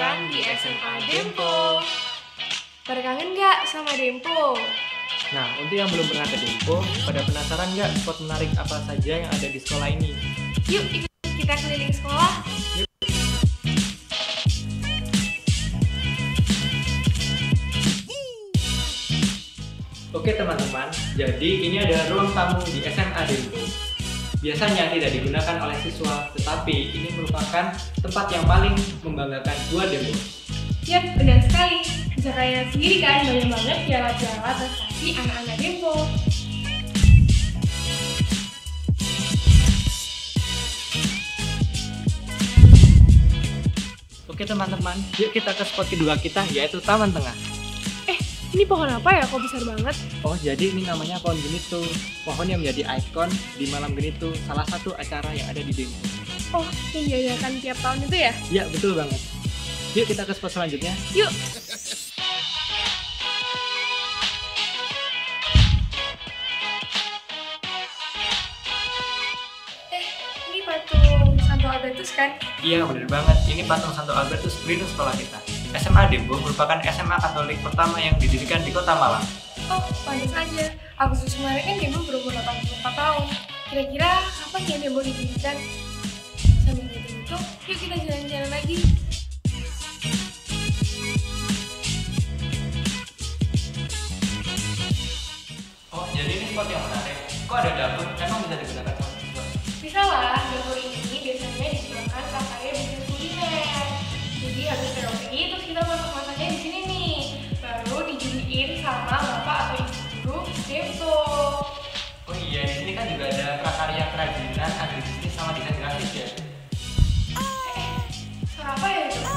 datang di SMA Dempo. Pada kangen nggak sama Dempo? Nah, untuk yang belum pernah ke Dempo, pada penasaran nggak spot menarik apa saja yang ada di sekolah ini? Yuk, ikut kita keliling sekolah. Yuk. Oke teman-teman, jadi ini ada ruang tamu di SMA Dempo biasanya tidak digunakan oleh siswa, tetapi ini merupakan tempat yang paling membanggakan gua demo. Yap, benar sekali. Bisa kalian sendiri kan banyak banget jalan-jalan prestasi anak-anak demo. Oke teman-teman, yuk kita ke spot kedua kita yaitu Taman Tengah. Ini pohon apa ya kok besar banget? Oh jadi ini namanya pohon tuh Pohon yang menjadi ikon di malam tuh salah satu acara yang ada di demo. Oh, yang diadakan tiap tahun itu ya? Iya, betul banget. Yuk kita ke spot selanjutnya. Yuk. Eh, ini patung Santo Albertus kan? Iya benar banget, ini patung Santo Albertus pelindung sekolah kita. SMA Dembo merupakan SMA Katolik pertama yang didirikan di Kota Malang. Oh, pantas saja. Agustus kemarin kan Dembo berumur 84 tahun. Kira-kira apa yang Dembo didirikan? Sambil itu, yuk kita jalan-jalan lagi. Oh, jadi ini spot yang menarik. Kok ada dapur? Emang bisa digunakan sama siswa? Bisa lah, dapur ini biasanya digunakan sampai bisnis kuliner. Jadi harus renovasi udah masuk masanya di sini nih baru dijudiin sama bapak atau ibu guru Devto gitu. oh iya di sini kan juga ada prakarya kerajinan agribisnis sama desain grafis ya eh suara apa ya itu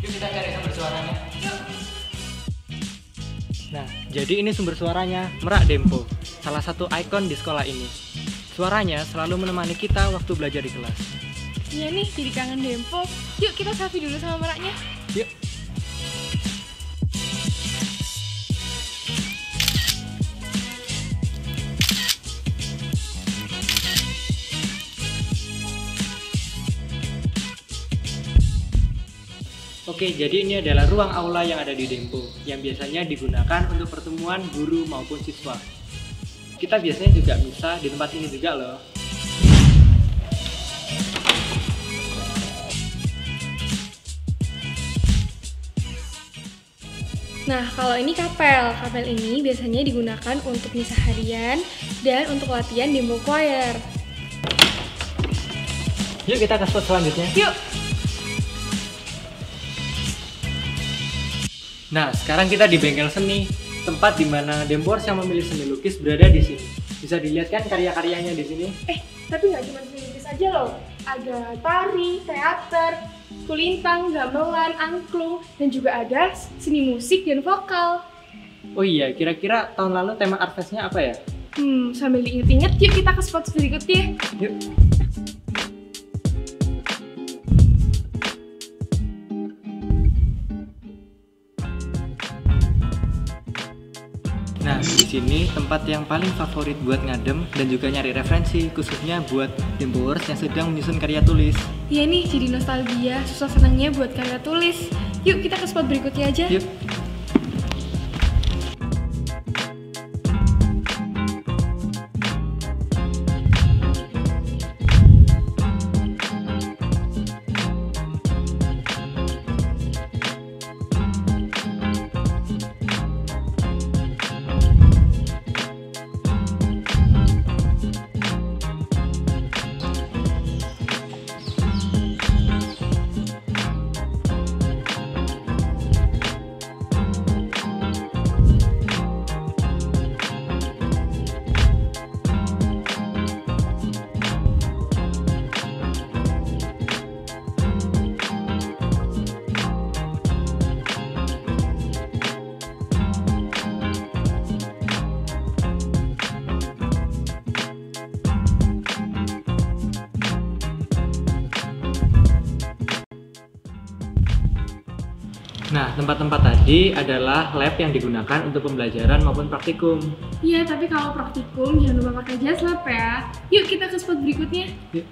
yuk kita cari sumber suaranya yuk nah jadi ini sumber suaranya Merak Dempo salah satu ikon di sekolah ini Suaranya selalu menemani kita waktu belajar di kelas. Iya nih, jadi kangen Dempo. Yuk kita selfie dulu sama meraknya. Yuk. Oke, jadi ini adalah ruang aula yang ada di Dempo, yang biasanya digunakan untuk pertemuan guru maupun siswa. Kita biasanya juga bisa di tempat ini juga loh. Nah, kalau ini kapel. Kapel ini biasanya digunakan untuk misa harian dan untuk latihan demo choir. Yuk kita ke spot selanjutnya. Yuk! Nah, sekarang kita di bengkel seni, tempat di mana Dembors yang memilih seni lukis berada di sini. Bisa dilihat kan karya-karyanya di sini? Eh, tapi nggak cuma seni lukis aja loh. Ada tari, teater, kulintang, gamelan, angklung, dan juga ada seni musik dan vokal. Oh iya, kira-kira tahun lalu tema artesnya apa ya? Hmm, sambil diinget-inget yuk kita ke spot berikutnya. Yuk. sini tempat yang paling favorit buat ngadem dan juga nyari referensi khususnya buat Dimboers yang sedang menyusun karya tulis. Iya nih, jadi nostalgia, susah senangnya buat karya tulis. Yuk kita ke spot berikutnya aja. Yuk. Tempat-tempat tadi adalah lab yang digunakan untuk pembelajaran maupun praktikum. Iya, tapi kalau praktikum jangan lupa pakai jas lab ya. Yuk kita ke spot berikutnya. Yuk.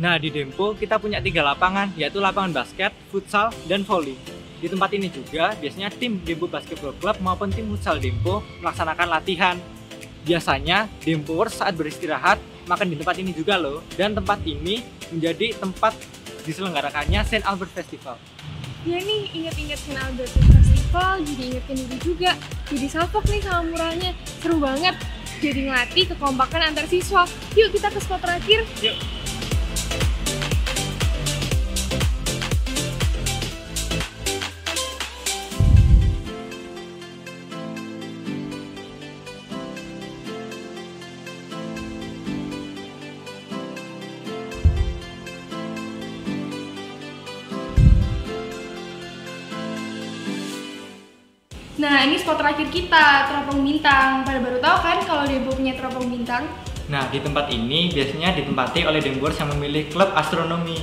Nah, di Dempo kita punya tiga lapangan, yaitu lapangan basket, futsal, dan volley. Di tempat ini juga biasanya tim Dempo Basketball Club maupun tim futsal Dempo melaksanakan latihan. Biasanya Dempoers saat beristirahat makan di tempat ini juga loh. Dan tempat ini menjadi tempat diselenggarakannya Saint Albert Festival. Ya nih, inget-inget Saint Albert Festival, jadi ingetin diri juga. Jadi salpok nih sama muralnya, seru banget. Jadi ngelatih kekompakan antar siswa. Yuk kita ke spot terakhir. Yuk. Nah, ini spot terakhir kita, Teropong Bintang. Pada baru tahu kan kalau dia punya Teropong Bintang? Nah, di tempat ini biasanya ditempati oleh Dembors yang memilih klub astronomi.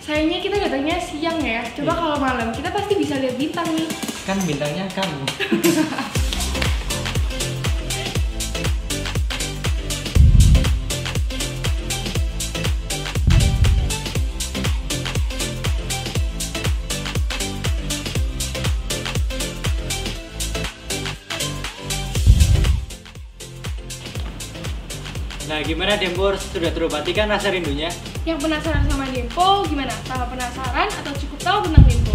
Sayangnya kita datangnya siang ya. Coba yeah. kalau malam, kita pasti bisa lihat bintang nih. Kan bintangnya kamu. gimana Dempo sudah terobati kan rasa rindunya? Yang penasaran sama Dempo gimana? tahu penasaran atau cukup tahu tentang Dempo?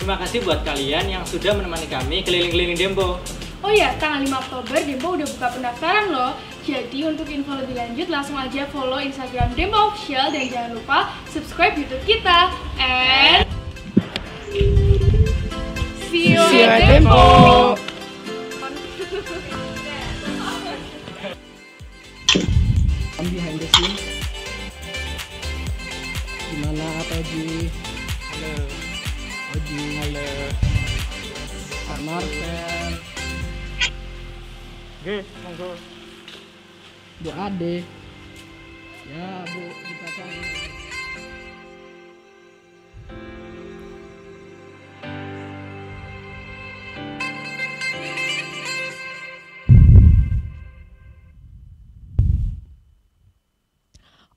Terima kasih buat kalian yang sudah menemani kami keliling-keliling Dempo. Oh iya, tanggal 5 Oktober Dempo udah buka pendaftaran loh. Jadi untuk info lebih lanjut langsung aja follow Instagram Dempo Official dan jangan lupa subscribe YouTube kita. And see you, see you at Dempo. Dempo. Marcel oke monggo Bu Ade ya Bu kita cari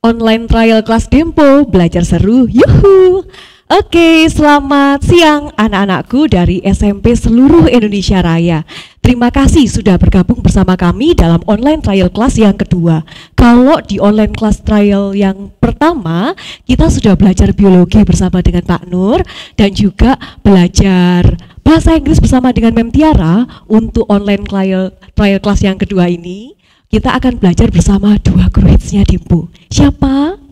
Online trial kelas Dempo, belajar seru, yuhu! Oke, selamat siang anak-anakku dari SMP seluruh Indonesia Raya. Terima kasih sudah bergabung bersama kami dalam online trial kelas yang kedua. Kalau di online kelas trial yang pertama, kita sudah belajar biologi bersama dengan Pak Nur dan juga belajar bahasa Inggris bersama dengan Mem Tiara untuk online trial, trial kelas yang kedua ini. Kita akan belajar bersama dua guru hitsnya Dimpu. Siapa?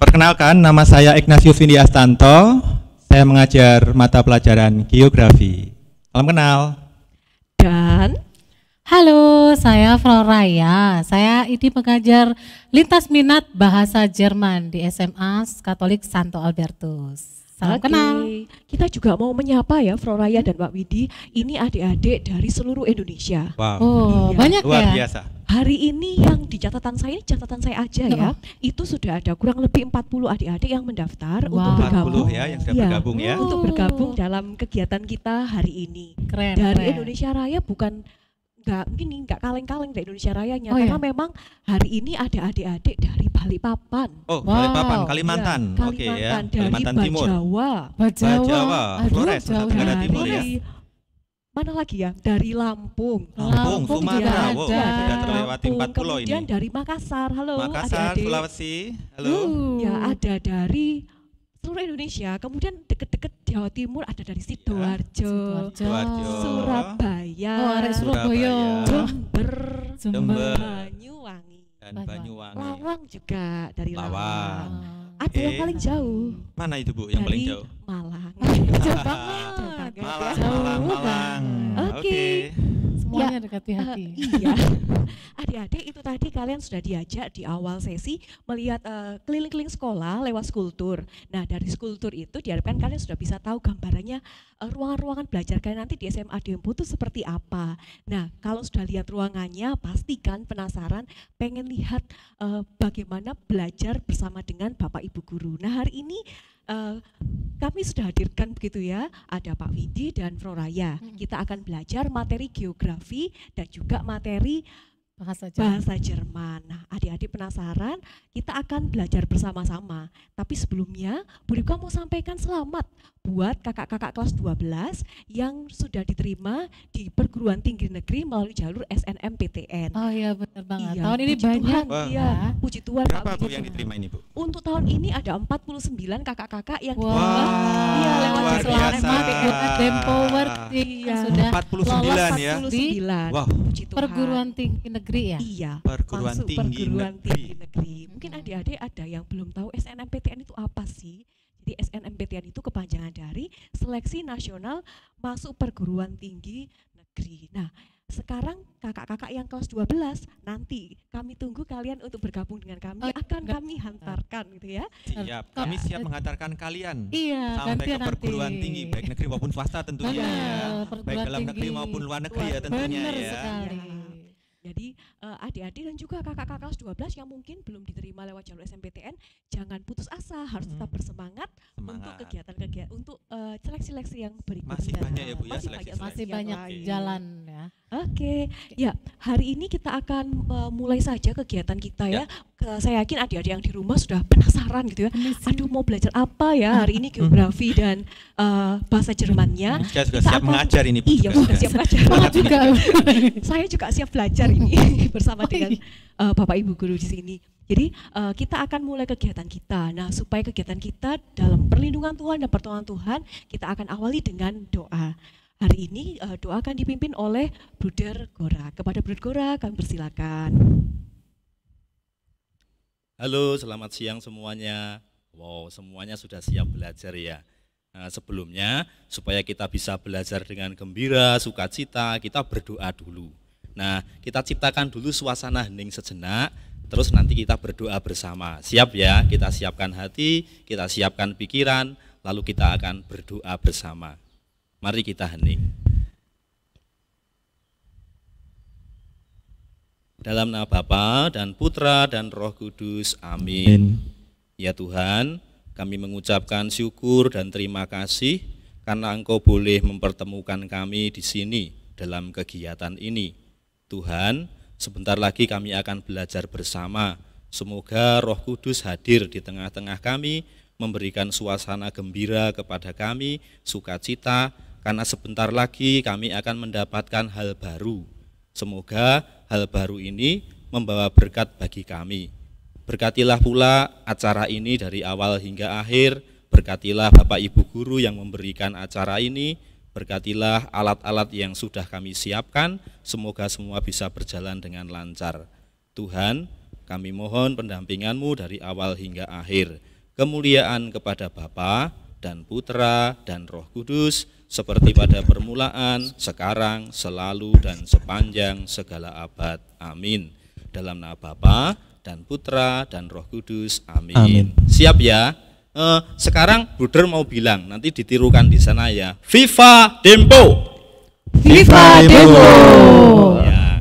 Perkenalkan, nama saya Ignatius Astanto. Saya mengajar mata pelajaran geografi. Salam kenal. Dan Halo, saya Floraya. Saya ini pengajar lintas minat bahasa Jerman di SMA Katolik Santo Albertus. Salam okay. kenal. Kita juga mau menyapa ya Floraya dan Pak Widi. Ini adik-adik dari seluruh Indonesia. Wow. Oh, iya. banyak Luar ya. biasa. Hari ini yang di catatan saya, catatan saya aja ya. oh. ya, itu sudah ada kurang lebih 40 adik-adik yang mendaftar wow. untuk bergabung. 40 ya yang sudah ya, bergabung ya. Untuk oh. bergabung dalam kegiatan kita hari ini. Keren. Dari keren. Indonesia Raya bukan nggak gini nggak kaleng-kaleng dari Indonesia Raya oh, iya? karena memang hari ini ada adik-adik dari Balikpapan. Oh, wow. Balikpapan, Kalimantan. Iya, ya, Kalimantan. Oke okay, ya. Dari Kalimantan Timur. Bajawa. Bajawa. Bajawa. Aduh, Flores, Nusa Timur ya. Mana lagi ya? Dari Lampung. Lampung, Lampung Sumatera. Ya. Wow, sudah terlewati empat pulau ini. Kemudian dari Makassar. Halo, Makassar, adik -adik. Sulawesi. Halo. Uh, ya, ada dari seluruh Indonesia. Kemudian deket-deket Jawa Timur ada dari Sidoarjo, ya, Sidoarjo. Surabaya, oh, Surabaya, Surabaya, Jember, Jember, Banyuwangi dan Banyuwangi. Lawang juga dari Lawang. Lawang. Ah. Ada eh, yang paling jauh. Mana itu Bu yang dari paling jauh? Malang. Malang, Malang, Malang. Oke. Okay. Ya, semuanya ya, dekat eh, hati. Uh, iya. Adik-adik itu tadi kalian sudah diajak di awal sesi melihat eh, keliling-keliling uh, sekolah lewat skulptur. Nah, dari skulptur itu diharapkan kalian sudah bisa tahu gambarannya eh, ruangan-ruangan uh, belajar kalian nanti di SMA Dempo itu seperti apa. Nah, kalau sudah lihat ruangannya pastikan penasaran pengen lihat uh, bagaimana belajar bersama dengan Bapak Ibu guru. Nah, hari ini Eh, kami sudah hadirkan begitu ya, ada Pak Widi dan Froraya. Hmm. Kita akan belajar materi geografi dan juga materi bahasa Jerman. Bahasa Jerman. Nah, adik-adik penasaran? Kita akan belajar bersama-sama. Tapi sebelumnya, Bu Rika mau sampaikan selamat buat kakak-kakak kelas 12 yang sudah diterima di perguruan tinggi negeri melalui jalur SNMPTN. Oh iya benar banget. Iya, tahun ini puji banyak. Tuhan, wow. Iya, ya. puji Tuhan Berapa Pak Bu yang diterima ini Bu? Untuk tahun ini ada 49 kakak-kakak yang wow. diterima. Iya lewat luar biasa. Dempower iya. sudah 49 49 ya. 49. Wow. Puji Tuhan. Perguruan tinggi negeri ya? Iya. Perguruan, tinggi, perguruan negeri. tinggi negeri. Mungkin hmm. adik-adik ada yang belum tahu SNMPTN itu apa sih? Jadi SNMPTN itu kepanjangan dari Seleksi Nasional Masuk Perguruan Tinggi Negeri. Nah, sekarang kakak-kakak yang kelas 12 nanti kami tunggu kalian untuk bergabung dengan kami oh, akan enggak. kami hantarkan gitu ya. Siap, kami siap menghantarkan kalian iya, sampai ke perguruan nanti. tinggi baik negeri maupun swasta tentunya ya. Baik dalam tinggi. negeri maupun luar negeri ya Luar, ya tentunya ya. Sekali. ya. Jadi eh, adik-adik dan juga kakak-kakak kelas 12 yang mungkin belum diterima lewat jalur SMPTN, jangan putus asa, harus hmm. tetap bersemangat Semangat. untuk kegiatan-kegiatan eh, untuk seleksi-seleksi yang berikutnya. Masih banyak ya Bu ya masih seleksi, seleksi. Masih banyak, banyak jalan ya. Oke, okay. ya hari ini kita akan uh, mulai saja kegiatan kita ya. ya. saya yakin adik-adik yang di rumah sudah penasaran gitu ya. Aduh mau belajar apa ya ah. hari ini hmm. geografi dan uh, bahasa Jermannya. Hmm. Saya juga kita siap akan, mengajar ini. iya, juga. sudah siap belajar. juga. saya juga siap belajar oh, ini iya. bersama oh, iya. dengan uh, Bapak Ibu guru di sini. Jadi uh, kita akan mulai kegiatan kita. Nah, supaya kegiatan kita dalam perlindungan Tuhan dan pertolongan Tuhan, kita akan awali dengan doa. Hari ini uh, doa akan dipimpin oleh Bruder Gora. Kepada Bruder Gora kami persilakan. Halo, selamat siang semuanya. Wow, semuanya sudah siap belajar ya. Nah, sebelumnya, supaya kita bisa belajar dengan gembira, sukacita, kita berdoa dulu. Nah, kita ciptakan dulu suasana hening sejenak, terus nanti kita berdoa bersama. Siap ya, kita siapkan hati, kita siapkan pikiran, lalu kita akan berdoa bersama. Mari kita hening. Dalam nama Bapa dan Putra dan Roh Kudus. Amin. Amin. Ya Tuhan, kami mengucapkan syukur dan terima kasih karena Engkau boleh mempertemukan kami di sini dalam kegiatan ini. Tuhan, sebentar lagi kami akan belajar bersama. Semoga Roh Kudus hadir di tengah-tengah kami, memberikan suasana gembira kepada kami, sukacita, karena sebentar lagi kami akan mendapatkan hal baru. Semoga hal baru ini membawa berkat bagi kami. Berkatilah pula acara ini dari awal hingga akhir, berkatilah Bapak Ibu Guru yang memberikan acara ini, berkatilah alat-alat yang sudah kami siapkan, semoga semua bisa berjalan dengan lancar. Tuhan, kami mohon pendampinganmu dari awal hingga akhir. Kemuliaan kepada Bapa dan Putra dan Roh Kudus, seperti pada permulaan, sekarang, selalu, dan sepanjang segala abad. Amin. Dalam nama Bapa dan Putra dan Roh Kudus. Amin. Amin. Siap ya? Eh, sekarang Bruder mau bilang, nanti ditirukan di sana ya. Viva Dempo. Viva Dempo. Ya.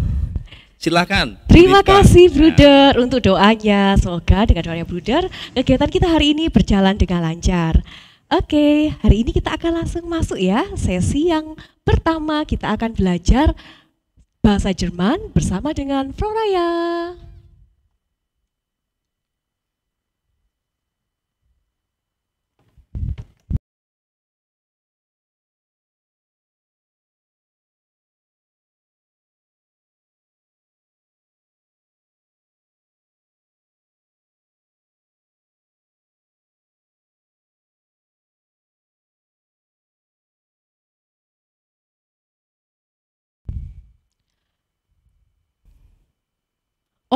Silahkan. Terima Viva. kasih Bruder ya. untuk doanya. Semoga dengan doanya Bruder, kegiatan kita hari ini berjalan dengan lancar. Oke, hari ini kita akan langsung masuk ya sesi yang pertama kita akan belajar bahasa Jerman bersama dengan Floraya.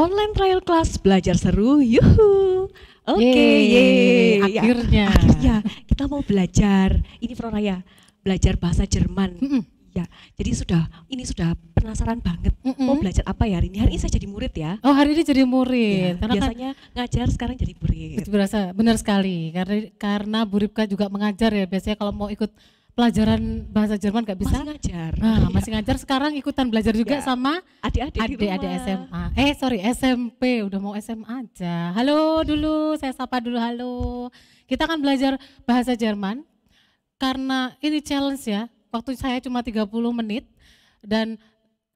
online trial class belajar seru, yuhu. Oke, okay, Akhirnya. Ya, akhirnya iya, kita mau belajar. Ini Raya, belajar bahasa Jerman. Mm -mm. Ya, jadi sudah ini sudah penasaran banget mm -mm. mau belajar apa ya hari ini. Hari ini saya jadi murid ya. Oh, hari ini jadi murid. Ya, karena kan biasanya kan, ngajar sekarang jadi murid. Berasa benar sekali. Karena karena Buripka juga mengajar ya. Biasanya kalau mau ikut pelajaran bahasa Jerman gak bisa? Masih ngajar. Nah, masih ngajar sekarang ikutan belajar juga ya. sama adik-adik adik-adik SMA. Eh sorry SMP udah mau SMA aja. Halo dulu saya sapa dulu halo. Kita akan belajar bahasa Jerman karena ini challenge ya. Waktu saya cuma 30 menit dan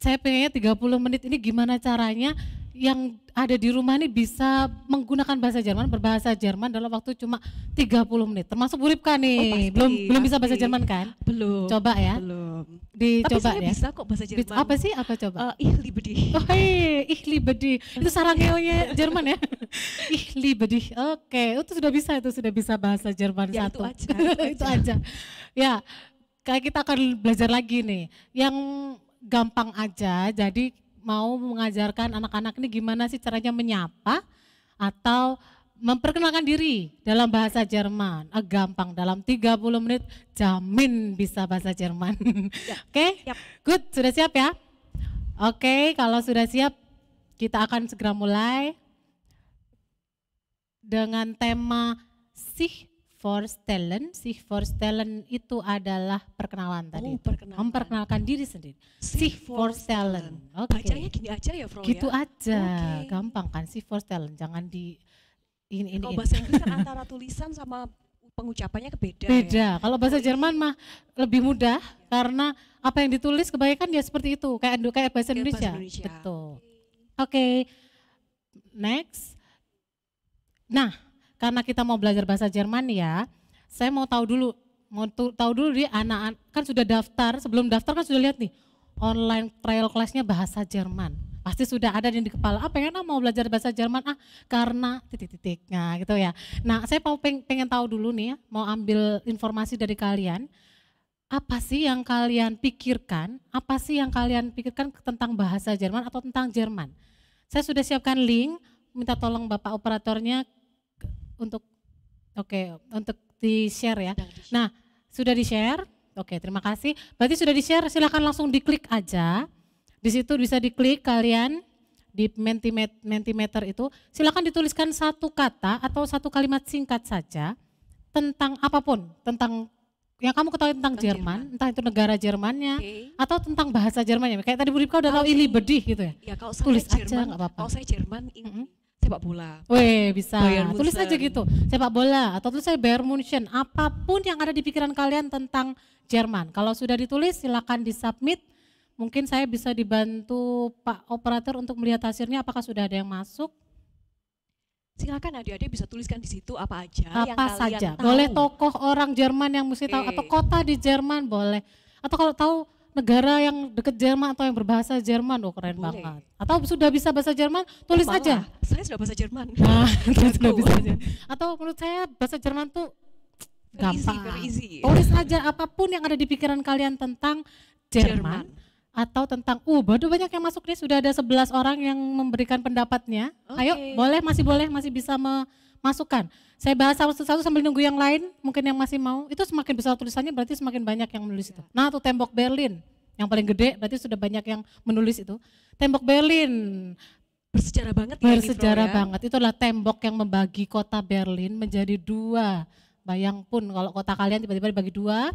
saya pengennya 30 menit ini gimana caranya yang ada di rumah ini bisa menggunakan bahasa Jerman, berbahasa Jerman dalam waktu cuma 30 menit. Termasuk Ripka nih, oh, pasti, belum pasti. belum bisa bahasa Jerman kan? Belum. Coba ya. Belum. Dicoba Tapi ya. bisa kok bahasa Jerman. Apa sih? Apa coba? Uh, eh, ich liebe dich. Oh, hey, ich liebe dich. Itu sarangnya Jerman ya. ich liebe dich. Oke, okay. Oh, itu sudah bisa itu sudah bisa bahasa Jerman ya, satu. Itu aja. itu aja. ya. Kayak kita akan belajar lagi nih. Yang gampang aja. Jadi mau mengajarkan anak-anak ini gimana sih caranya menyapa atau memperkenalkan diri dalam bahasa Jerman. Ah, gampang, dalam 30 menit jamin bisa bahasa Jerman. Ya, Oke, okay? Yep. good, sudah siap ya? Oke, okay, kalau sudah siap kita akan segera mulai dengan tema sih vorstellen, sich vorstellen itu adalah perkenalan oh, tadi. Oh, perkenalan. Memperkenalkan diri sendiri. Sich, sich vorstellen. Oke. Okay. Bacanya gini aja ya, Frau Gitu ya? aja, okay. gampang kan sich vorstellen. Jangan di ini ini. Kalau bahasa Inggris kan antara tulisan sama pengucapannya beda. Beda. Ya? Kalau bahasa Jerman mah lebih mudah ya. karena apa yang ditulis kebanyakan ya seperti itu, kayak kayak bahasa, kayak Indonesia. bahasa Indonesia. Betul. Oke. Okay. Next. Nah, karena kita mau belajar bahasa Jerman ya, saya mau tahu dulu, mau tahu dulu dia anak kan sudah daftar, sebelum daftar kan sudah lihat nih online trial kelasnya bahasa Jerman. Pasti sudah ada di kepala, ah pengen ah mau belajar bahasa Jerman, ah karena titik-titik, nah gitu ya. Nah saya mau pengen, pengen tahu dulu nih ya, mau ambil informasi dari kalian, apa sih yang kalian pikirkan, apa sih yang kalian pikirkan tentang bahasa Jerman atau tentang Jerman. Saya sudah siapkan link, minta tolong Bapak operatornya untuk oke okay, untuk di share ya. Nah sudah di share. Oke okay, terima kasih. Berarti sudah di share silahkan langsung diklik aja. Di situ bisa diklik kalian di Mentimeter, itu silahkan dituliskan satu kata atau satu kalimat singkat saja tentang apapun tentang yang kamu ketahui tentang, tentang Jerman, Jerman, entah itu negara Jermannya okay. atau tentang bahasa Jermannya. Kayak tadi Bu Ripka udah okay. tahu ili bedih gitu ya. Ya kalau saya Tulis Jerman, aja, apa-apa. Kalau saya Jerman, mm -hmm sepak bola. Weh, bisa. Bayern tulis Munchen. aja gitu, sepak bola atau tulis saya Bayern Munchen, apapun yang ada di pikiran kalian tentang Jerman. Kalau sudah ditulis silakan disubmit. Mungkin saya bisa dibantu Pak operator untuk melihat hasilnya apakah sudah ada yang masuk. Silakan adik-adik bisa tuliskan di situ apa aja apa yang kalian saja. Tahu. Boleh tokoh orang Jerman yang mesti tahu atau kota di Jerman boleh. Atau kalau tahu negara yang dekat Jerman atau yang berbahasa Jerman, loh keren Boleh. banget. Atau sudah bisa bahasa Jerman, tulis Malah, aja. Saya sudah bahasa Jerman. Nah, sudah bisa aja. Atau menurut saya bahasa Jerman tuh gampang. easy, easy. Tulis aja apapun yang ada di pikiran kalian tentang Jerman, atau tentang uh waduh banyak yang masuk nih sudah ada 11 orang yang memberikan pendapatnya. Okay. Ayo, boleh masih boleh masih bisa memasukkan. Saya bahas satu-satu sambil nunggu yang lain, mungkin yang masih mau. Itu semakin besar tulisannya berarti semakin banyak yang menulis itu. Nah, itu tembok Berlin yang paling gede berarti sudah banyak yang menulis itu. Tembok Berlin bersejarah banget ya bersejarah ya bersejarah banget itu adalah tembok yang membagi kota Berlin menjadi dua bayang pun kalau kota kalian tiba-tiba dibagi dua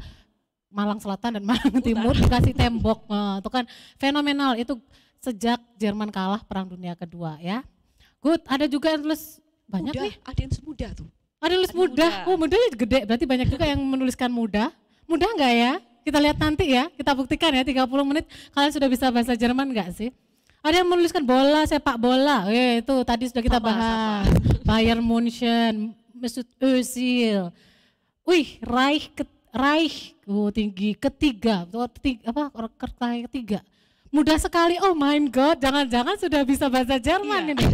Malang Selatan dan Malang Utara. Timur dikasih tembok nah, itu kan fenomenal itu sejak Jerman kalah perang dunia kedua ya good ada juga yang tulis banyak muda, nih. Ada yang semudah tuh. Ada yang muda. muda. Oh, mudahnya gede. Berarti banyak juga yang menuliskan muda. Mudah nggak ya? Kita lihat nanti ya. Kita buktikan ya 30 menit kalian sudah bisa bahasa Jerman nggak sih? Ada yang menuliskan bola, sepak bola. Eh, itu tadi sudah kita bahas. Sama. Bayern Munchen Mesut Özil. Wih, Raih ke, Reich oh, tinggi ketiga, oh, ketiga apa kertas ketiga. Mudah sekali. Oh my god, jangan-jangan sudah bisa bahasa Jerman iya. ini.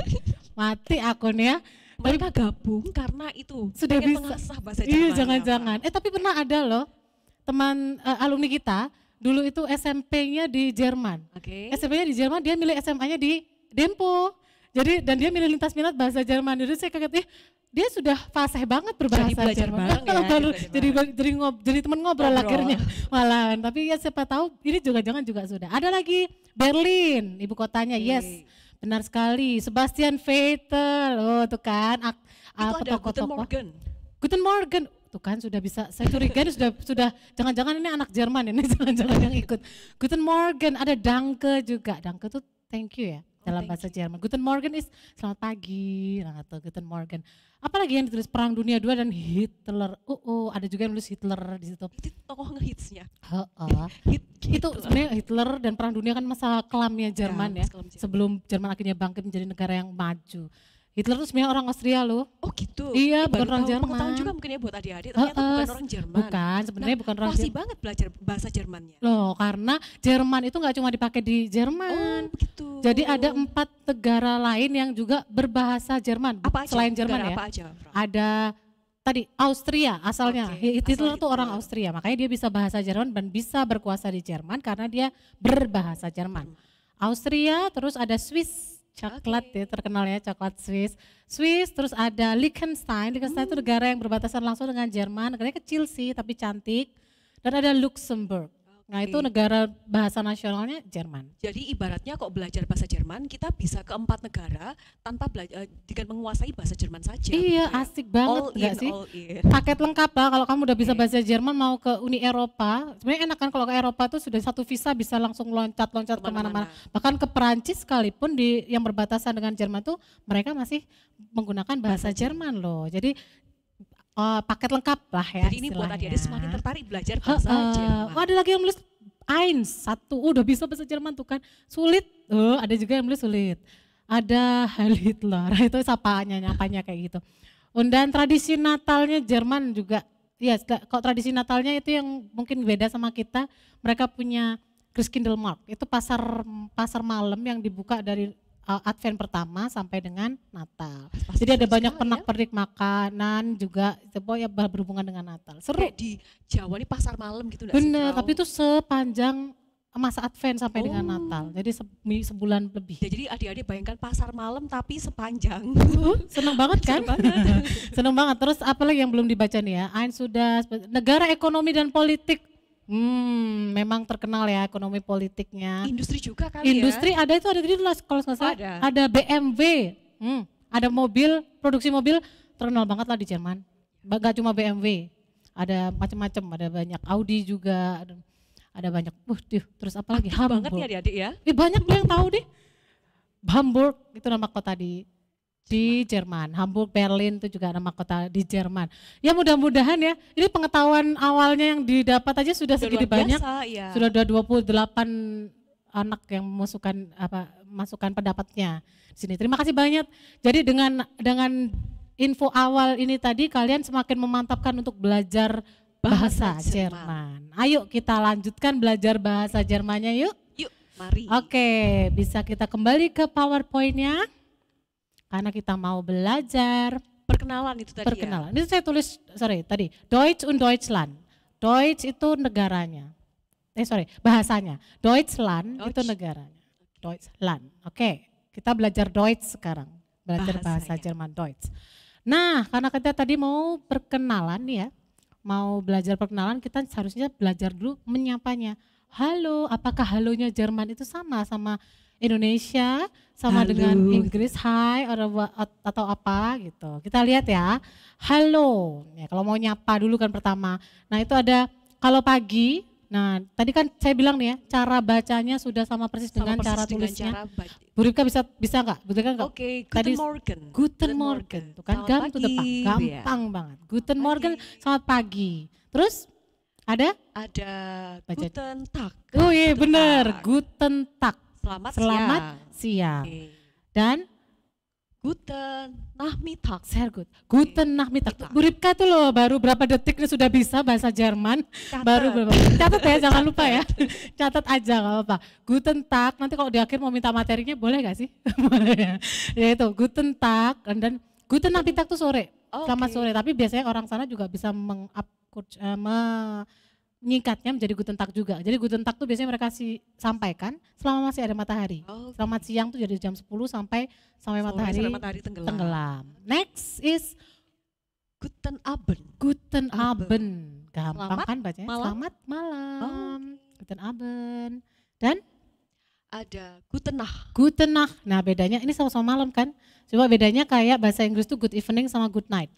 Mati akun ya mereka gabung karena itu sudah bisa bahasa Jerman. Iya, jangan-jangan. Ya, eh tapi pernah ada loh teman uh, alumni kita dulu itu SMP-nya di Jerman. Oke. Okay. SMP-nya di Jerman, dia milih SMA-nya di Dempo. Jadi dan dia milih lintas minat bahasa Jerman. Jadi saya kaget, eh dia sudah fasih banget berbahasa jadi Jerman. Kalau ya, baru jadi jadi ngob, jadi teman ngobrol, ngobrol akhirnya malahan. Tapi ya siapa tahu ini juga jangan juga sudah. Ada lagi Berlin, ibu kotanya. Okay. Yes. Benar sekali, Sebastian Vettel. Oh, tuh kan ak, itu ada Guten Morgen. Guten Morgen. Tuh kan sudah bisa saya curiga ini sudah sudah jangan-jangan ini anak Jerman ini jangan-jangan yang ikut. Guten Morgen, ada Danke juga. Danke tuh thank you ya dalam bahasa Jerman. Guten Morgen is selamat pagi, nah, atau Guten Morgen. Apalagi yang ditulis Perang Dunia II dan Hitler. Uh, uh ada juga yang nulis Hitler di situ. Itu tokoh ngehitsnya. Heeh. Gitu. itu sebenarnya Hitler dan Perang Dunia kan masa kelamnya ya, Jerman ya, ya kelam sebelum Jerman akhirnya bangkit menjadi negara yang maju. Hitler tuh sebenarnya orang Austria loh. Oh gitu. Iya, bukan orang Jerman. Tahu juga mungkin ya buat adik-adik ternyata uh, uh, bukan orang Jerman. Bukan, sebenarnya nah, bukan orang Jerman. banget belajar bahasa Jermannya. Loh, karena Jerman itu nggak cuma dipakai di Jerman. Oh, begitu. Jadi ada empat negara lain yang juga berbahasa Jerman. Apa aja? Selain Jerman ya. Apa aja? Ada tadi Austria asalnya. Okay. Hitler Asal tuh orang Austria, makanya dia bisa bahasa Jerman dan bisa berkuasa di Jerman karena dia berbahasa Jerman. Hmm. Austria, terus ada Swiss coklat okay. ya terkenal ya coklat Swiss Swiss terus ada Liechtenstein Liechtenstein hmm. itu negara yang berbatasan langsung dengan Jerman negaranya kecil sih tapi cantik dan ada Luxembourg Nah itu negara bahasa nasionalnya Jerman. Jadi ibaratnya kok belajar bahasa Jerman kita bisa ke empat negara tanpa belajar eh, dengan menguasai bahasa Jerman saja. Iya gitu ya. asik banget all in, sih? Paket lengkap lah kalau kamu udah bisa okay. bahasa Jerman mau ke Uni Eropa. Sebenarnya enak kan kalau ke Eropa tuh sudah satu visa bisa langsung loncat-loncat kemana-mana. Bahkan ke Perancis sekalipun di yang berbatasan dengan Jerman tuh mereka masih menggunakan bahasa, bahasa Jerman loh. Jadi uh, paket lengkap lah ya. Jadi ini istilahnya. buat adik-adik semakin tertarik belajar bahasa uh, uh, Jerman. Oh ada lagi yang melihat Ein, satu, uh, udah bisa bahasa Jerman tuh kan. Sulit, Uh, ada juga yang melihat sulit. Ada Hitler, itu sapaannya, nyapanya kayak gitu. Dan tradisi Natalnya Jerman juga, ya kalau tradisi Natalnya itu yang mungkin beda sama kita, mereka punya Christkindlmarkt, itu pasar pasar malam yang dibuka dari uh, Advent pertama sampai dengan Natal. Pasti Jadi ada banyak ya. pernak-pernik makanan juga ya berhubungan dengan Natal. Seru. Kayak di Jawa ini pasar malam gitu Bener, sih, tapi itu sepanjang masa Advent sampai oh. dengan Natal. Jadi se sebulan lebih. Ya, jadi adik-adik bayangkan pasar malam tapi sepanjang. Senang seneng banget kan? Seneng banget. Terus banget. Terus apalagi yang belum dibaca nih ya? Ain sudah negara ekonomi dan politik Hmm, memang terkenal ya ekonomi politiknya. Industri juga kali ya? Industri ya? ada itu ada jadi kalau nggak salah ada. ada BMW. Hmm, ada mobil produksi mobil terkenal banget lah di Jerman. Gak cuma BMW, ada macam-macam, ada banyak Audi juga, ada, banyak. Uh, tuh, terus apa lagi? Hamburg. Banget ya adik ya? Eh, banyak yang tahu deh. Hamburg itu nama kota di di Jerman, Hamburg, Berlin itu juga nama kota di Jerman. Ya mudah-mudahan ya, ini pengetahuan awalnya yang didapat aja sudah segini banyak, ya. sudah ada 28 anak yang memasukkan apa masukan pendapatnya di sini. Terima kasih banyak. Jadi dengan dengan info awal ini tadi kalian semakin memantapkan untuk belajar bahasa Jerman. Jerman. Ayo kita lanjutkan belajar bahasa Jermannya yuk. Yuk, mari. Oke, bisa kita kembali ke PowerPoint-nya karena kita mau belajar. Perkenalan itu tadi ya? Perkenalan. Ya? Ini saya tulis, sorry, tadi Deutsch und Deutschland. Deutsch itu negaranya. Eh sorry, bahasanya. Deutschland Deutsch. itu negaranya. Deutschland. Oke, okay. kita belajar Deutsch sekarang. Belajar bahasa, bahasa Jerman Deutsch. Nah, karena kita tadi mau perkenalan ya, mau belajar perkenalan kita seharusnya belajar dulu menyapanya. Halo, apakah halonya Jerman itu sama sama Indonesia sama Halo. dengan Inggris hi atau, atau apa gitu. Kita lihat ya. Halo. Ya, kalau mau nyapa dulu kan pertama. Nah, itu ada kalau pagi Nah, tadi kan saya bilang nih ya, cara bacanya sudah sama persis sama dengan persis cara dengan tulisnya. Cara bisa bisa nggak? Betul nggak? Kan, Oke, okay, tadi, Morgen. Guten Morgen, tuh kan, kan gampang tuh depan, gampang banget. Guten Morgen, selamat pagi. Terus ada? Ada Baca. Guten Tag. Oh iya benar, Guten Tag selamat, selamat siang. siang. Okay. Dan Guten Nachmittag, sehr gut. Guten Nachmittag. Gitu. Bu Ripka itu loh baru berapa detik nih sudah bisa bahasa Jerman. Catat. Baru berapa. Catat ya, jangan lupa ya. Catat aja nggak apa-apa. Guten Tag, nanti kalau di akhir mau minta materinya boleh gak sih? boleh ya. Ya itu, Guten Tag, dan Guten Nachmittag itu sore. Okay. Selamat sore, tapi biasanya orang sana juga bisa meng, up, eh, nyingkatnya menjadi gutentak juga. Jadi gutentak tuh biasanya mereka si, sampaikan selama masih ada matahari. Oh, okay. Selamat siang tuh jadi jam 10 sampai sampai Sore, matahari, matahari tenggelam. tenggelam. Next is Guten Abend. Guten Abend. Gampang Selamat kan bacanya. Malam. Selamat malam. Oh. Guten Abend. Dan ada Gutenah. Gutenah. Nah bedanya ini sama-sama malam kan. Coba bedanya kayak bahasa Inggris tuh good evening sama good night.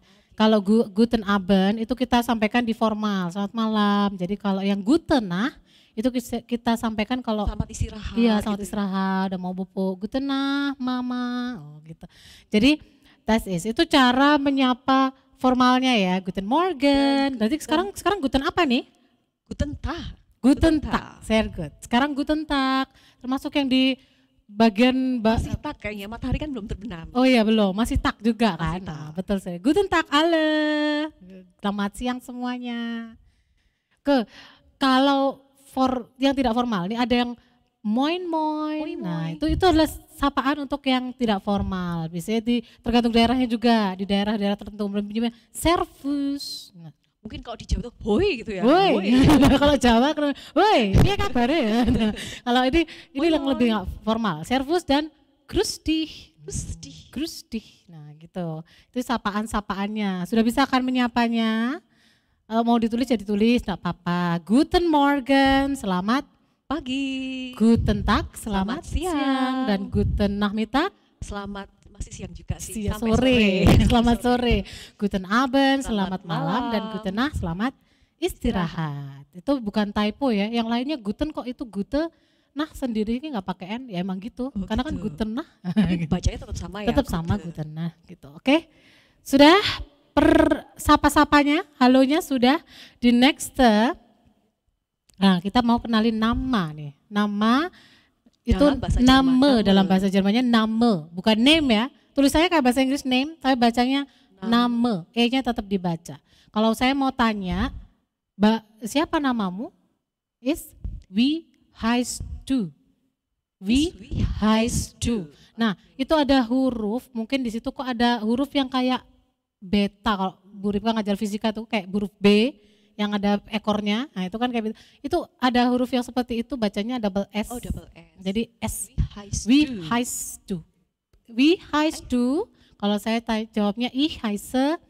Kalau guten Abend itu kita sampaikan di formal, selamat malam. Jadi kalau yang guten nah itu kita sampaikan kalau selamat istirahat. Iya, selamat gitu. Ya. istirahat, udah mau pupuk Guten nah, mama. Oh, gitu. Jadi that is itu cara menyapa formalnya ya. Guten Morgen. Berarti sekarang sekarang guten apa nih? Guten Tag. Guten Tag. Sehr good. Sekarang Guten Tag termasuk yang di bagian ba masih tak kayaknya matahari kan belum terbenam. Oh iya belum, masih tak juga masih kan. Tak. Nah, betul sih Guten tak ale Selamat siang semuanya. Ke kalau for yang tidak formal ini ada yang moin moin. moin, moin. Nah, itu itu adalah sapaan untuk yang tidak formal. Biasanya di tergantung daerahnya juga, di daerah-daerah tertentu belum servus. Nah, mungkin kalau di Jawa tuh hoi gitu ya. Hoi. kalau Jawa kan, hoi, ini kabar ya. kalau ini ini yang lebih formal, servus dan krusti krusti krusti Nah, gitu. Itu sapaan-sapaannya. Sudah bisa akan menyapanya? Kalau mau ditulis jadi ya tulis, tak apa-apa. Guten Morgen, selamat pagi. Guten Tag, selamat, selamat siang. siang. Dan Guten Nachmittag, selamat masih siang juga sih. Siang sore. sore. selamat sore. Guten Abend, selamat, selamat malam. malam dan Guten Nacht, selamat istirahat. istirahat. Itu bukan typo ya. Yang lainnya Guten kok itu Gute nah sendiri ini nggak pakai n ya emang gitu oh, karena kan gitu. kan guten nah bacanya tetap sama ya tetap sama guten nah gitu oke sudah per sapa-sapanya halonya sudah di next nah kita mau kenalin nama nih nama itu nama dalam bahasa Jermannya nama bukan name ya. tulis saya kayak bahasa Inggris name, tapi bacanya nama e-nya tetap dibaca. Kalau saya mau tanya, siapa namamu? Is we heist to. We heist to. Nah, itu ada huruf, mungkin di situ kok ada huruf yang kayak beta kalau Bu kan ngajar fisika tuh kayak huruf B, yang ada ekornya. Nah, itu kan kayak gitu. itu ada huruf yang seperti itu bacanya double S. Oh, double S. Jadi S. We heist to. We heist to. Kalau saya jawabnya I heise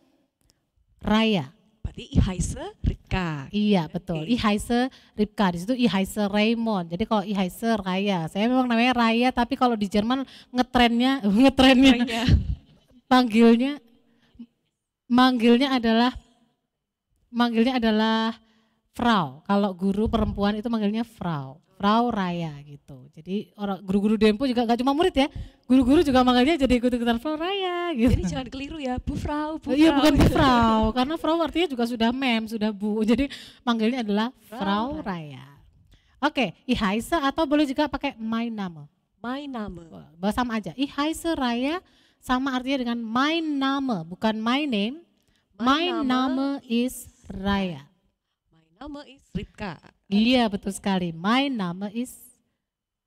Raya. Berarti I heise Ripka. Iya, betul. Okay. I heise Ripka. Di situ I heise Raymond. Jadi kalau I heise Raya. Saya memang namanya Raya, tapi kalau di Jerman ngetrennya ngetrennya. panggilnya manggilnya adalah manggilnya adalah Frau. Kalau guru perempuan itu manggilnya Frau. Frau Raya gitu. Jadi orang guru-guru Dempo juga gak cuma murid ya, guru-guru juga manggilnya jadi ikut-ikutan Frau Raya gitu. Jadi jangan keliru ya, Bu Frau, Bu Iya bukan Bu Frau, karena Frau artinya juga sudah mem, sudah Bu. Jadi manggilnya adalah Frau, Raya. Oke, okay, Ihaise atau boleh juga pakai my name. My name. Bahasa sama aja. Ihaise Raya sama artinya dengan my name, bukan my name. My, my name is Raya. My name is Ripka. Iya betul sekali. My name is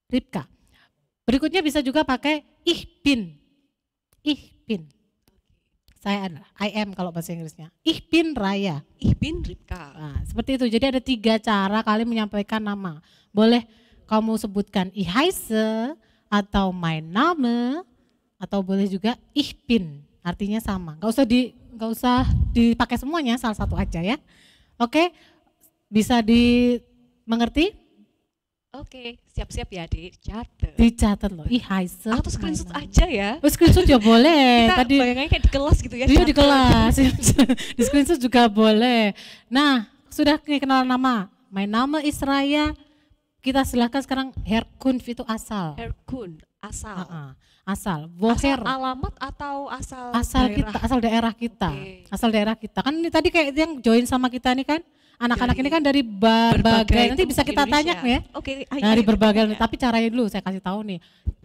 Ripka. Berikutnya bisa juga pakai ich bin. Ich bin. Saya adalah, I am kalau bahasa Inggrisnya. Ich bin Raya. Ich bin Ripka. Nah, seperti itu. Jadi ada tiga cara kalian menyampaikan nama. Boleh kamu sebutkan ich heiße atau my name atau boleh juga ich bin. Artinya sama. Gak usah di nggak usah dipakai semuanya, salah satu aja ya. Oke, bisa dimengerti? Oke, siap-siap ya di Di Dicatat loh. Ih, Haisel. Atau screenshot aja ya. Oh, screenshot ya boleh. Kita Tadi bayangannya kayak di kelas gitu ya. Iya, di kelas. di screenshot juga boleh. Nah, sudah kenal nama. My nama Raya. Kita silahkan sekarang Herkun itu asal. Herkun asal uh -uh. asal boher asal alamat atau asal asal daerah. kita asal daerah kita okay. asal daerah kita kan ini tadi kayak yang join sama kita nih kan anak-anak ini kan dari berbagai nanti bisa kita Indonesia. tanya ya okay, ayo, dari berbagai ayo. tapi caranya dulu saya kasih tahu nih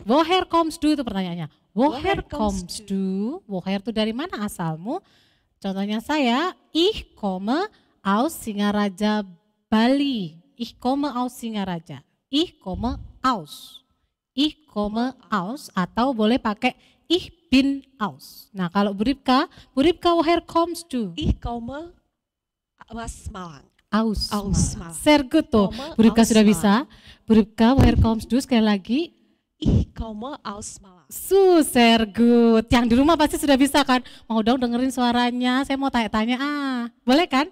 woher comes do itu pertanyaannya woher comes do woher itu dari mana asalmu contohnya saya ih koma aus singaraja Bali ih koma aus singaraja ih koma aus ih koma aus atau boleh pakai ih bin aus. Nah kalau buripka, buripka woher comes to? Ih koma aus malang. Aus. Aus malang. Sergo tuh. Buripka sudah bisa. buripka woher comes to sekali lagi ih koma aus malang. Su sergut. Yang di rumah pasti sudah bisa kan? Mau dong dengerin suaranya. Saya mau tanya-tanya. Ah, boleh kan?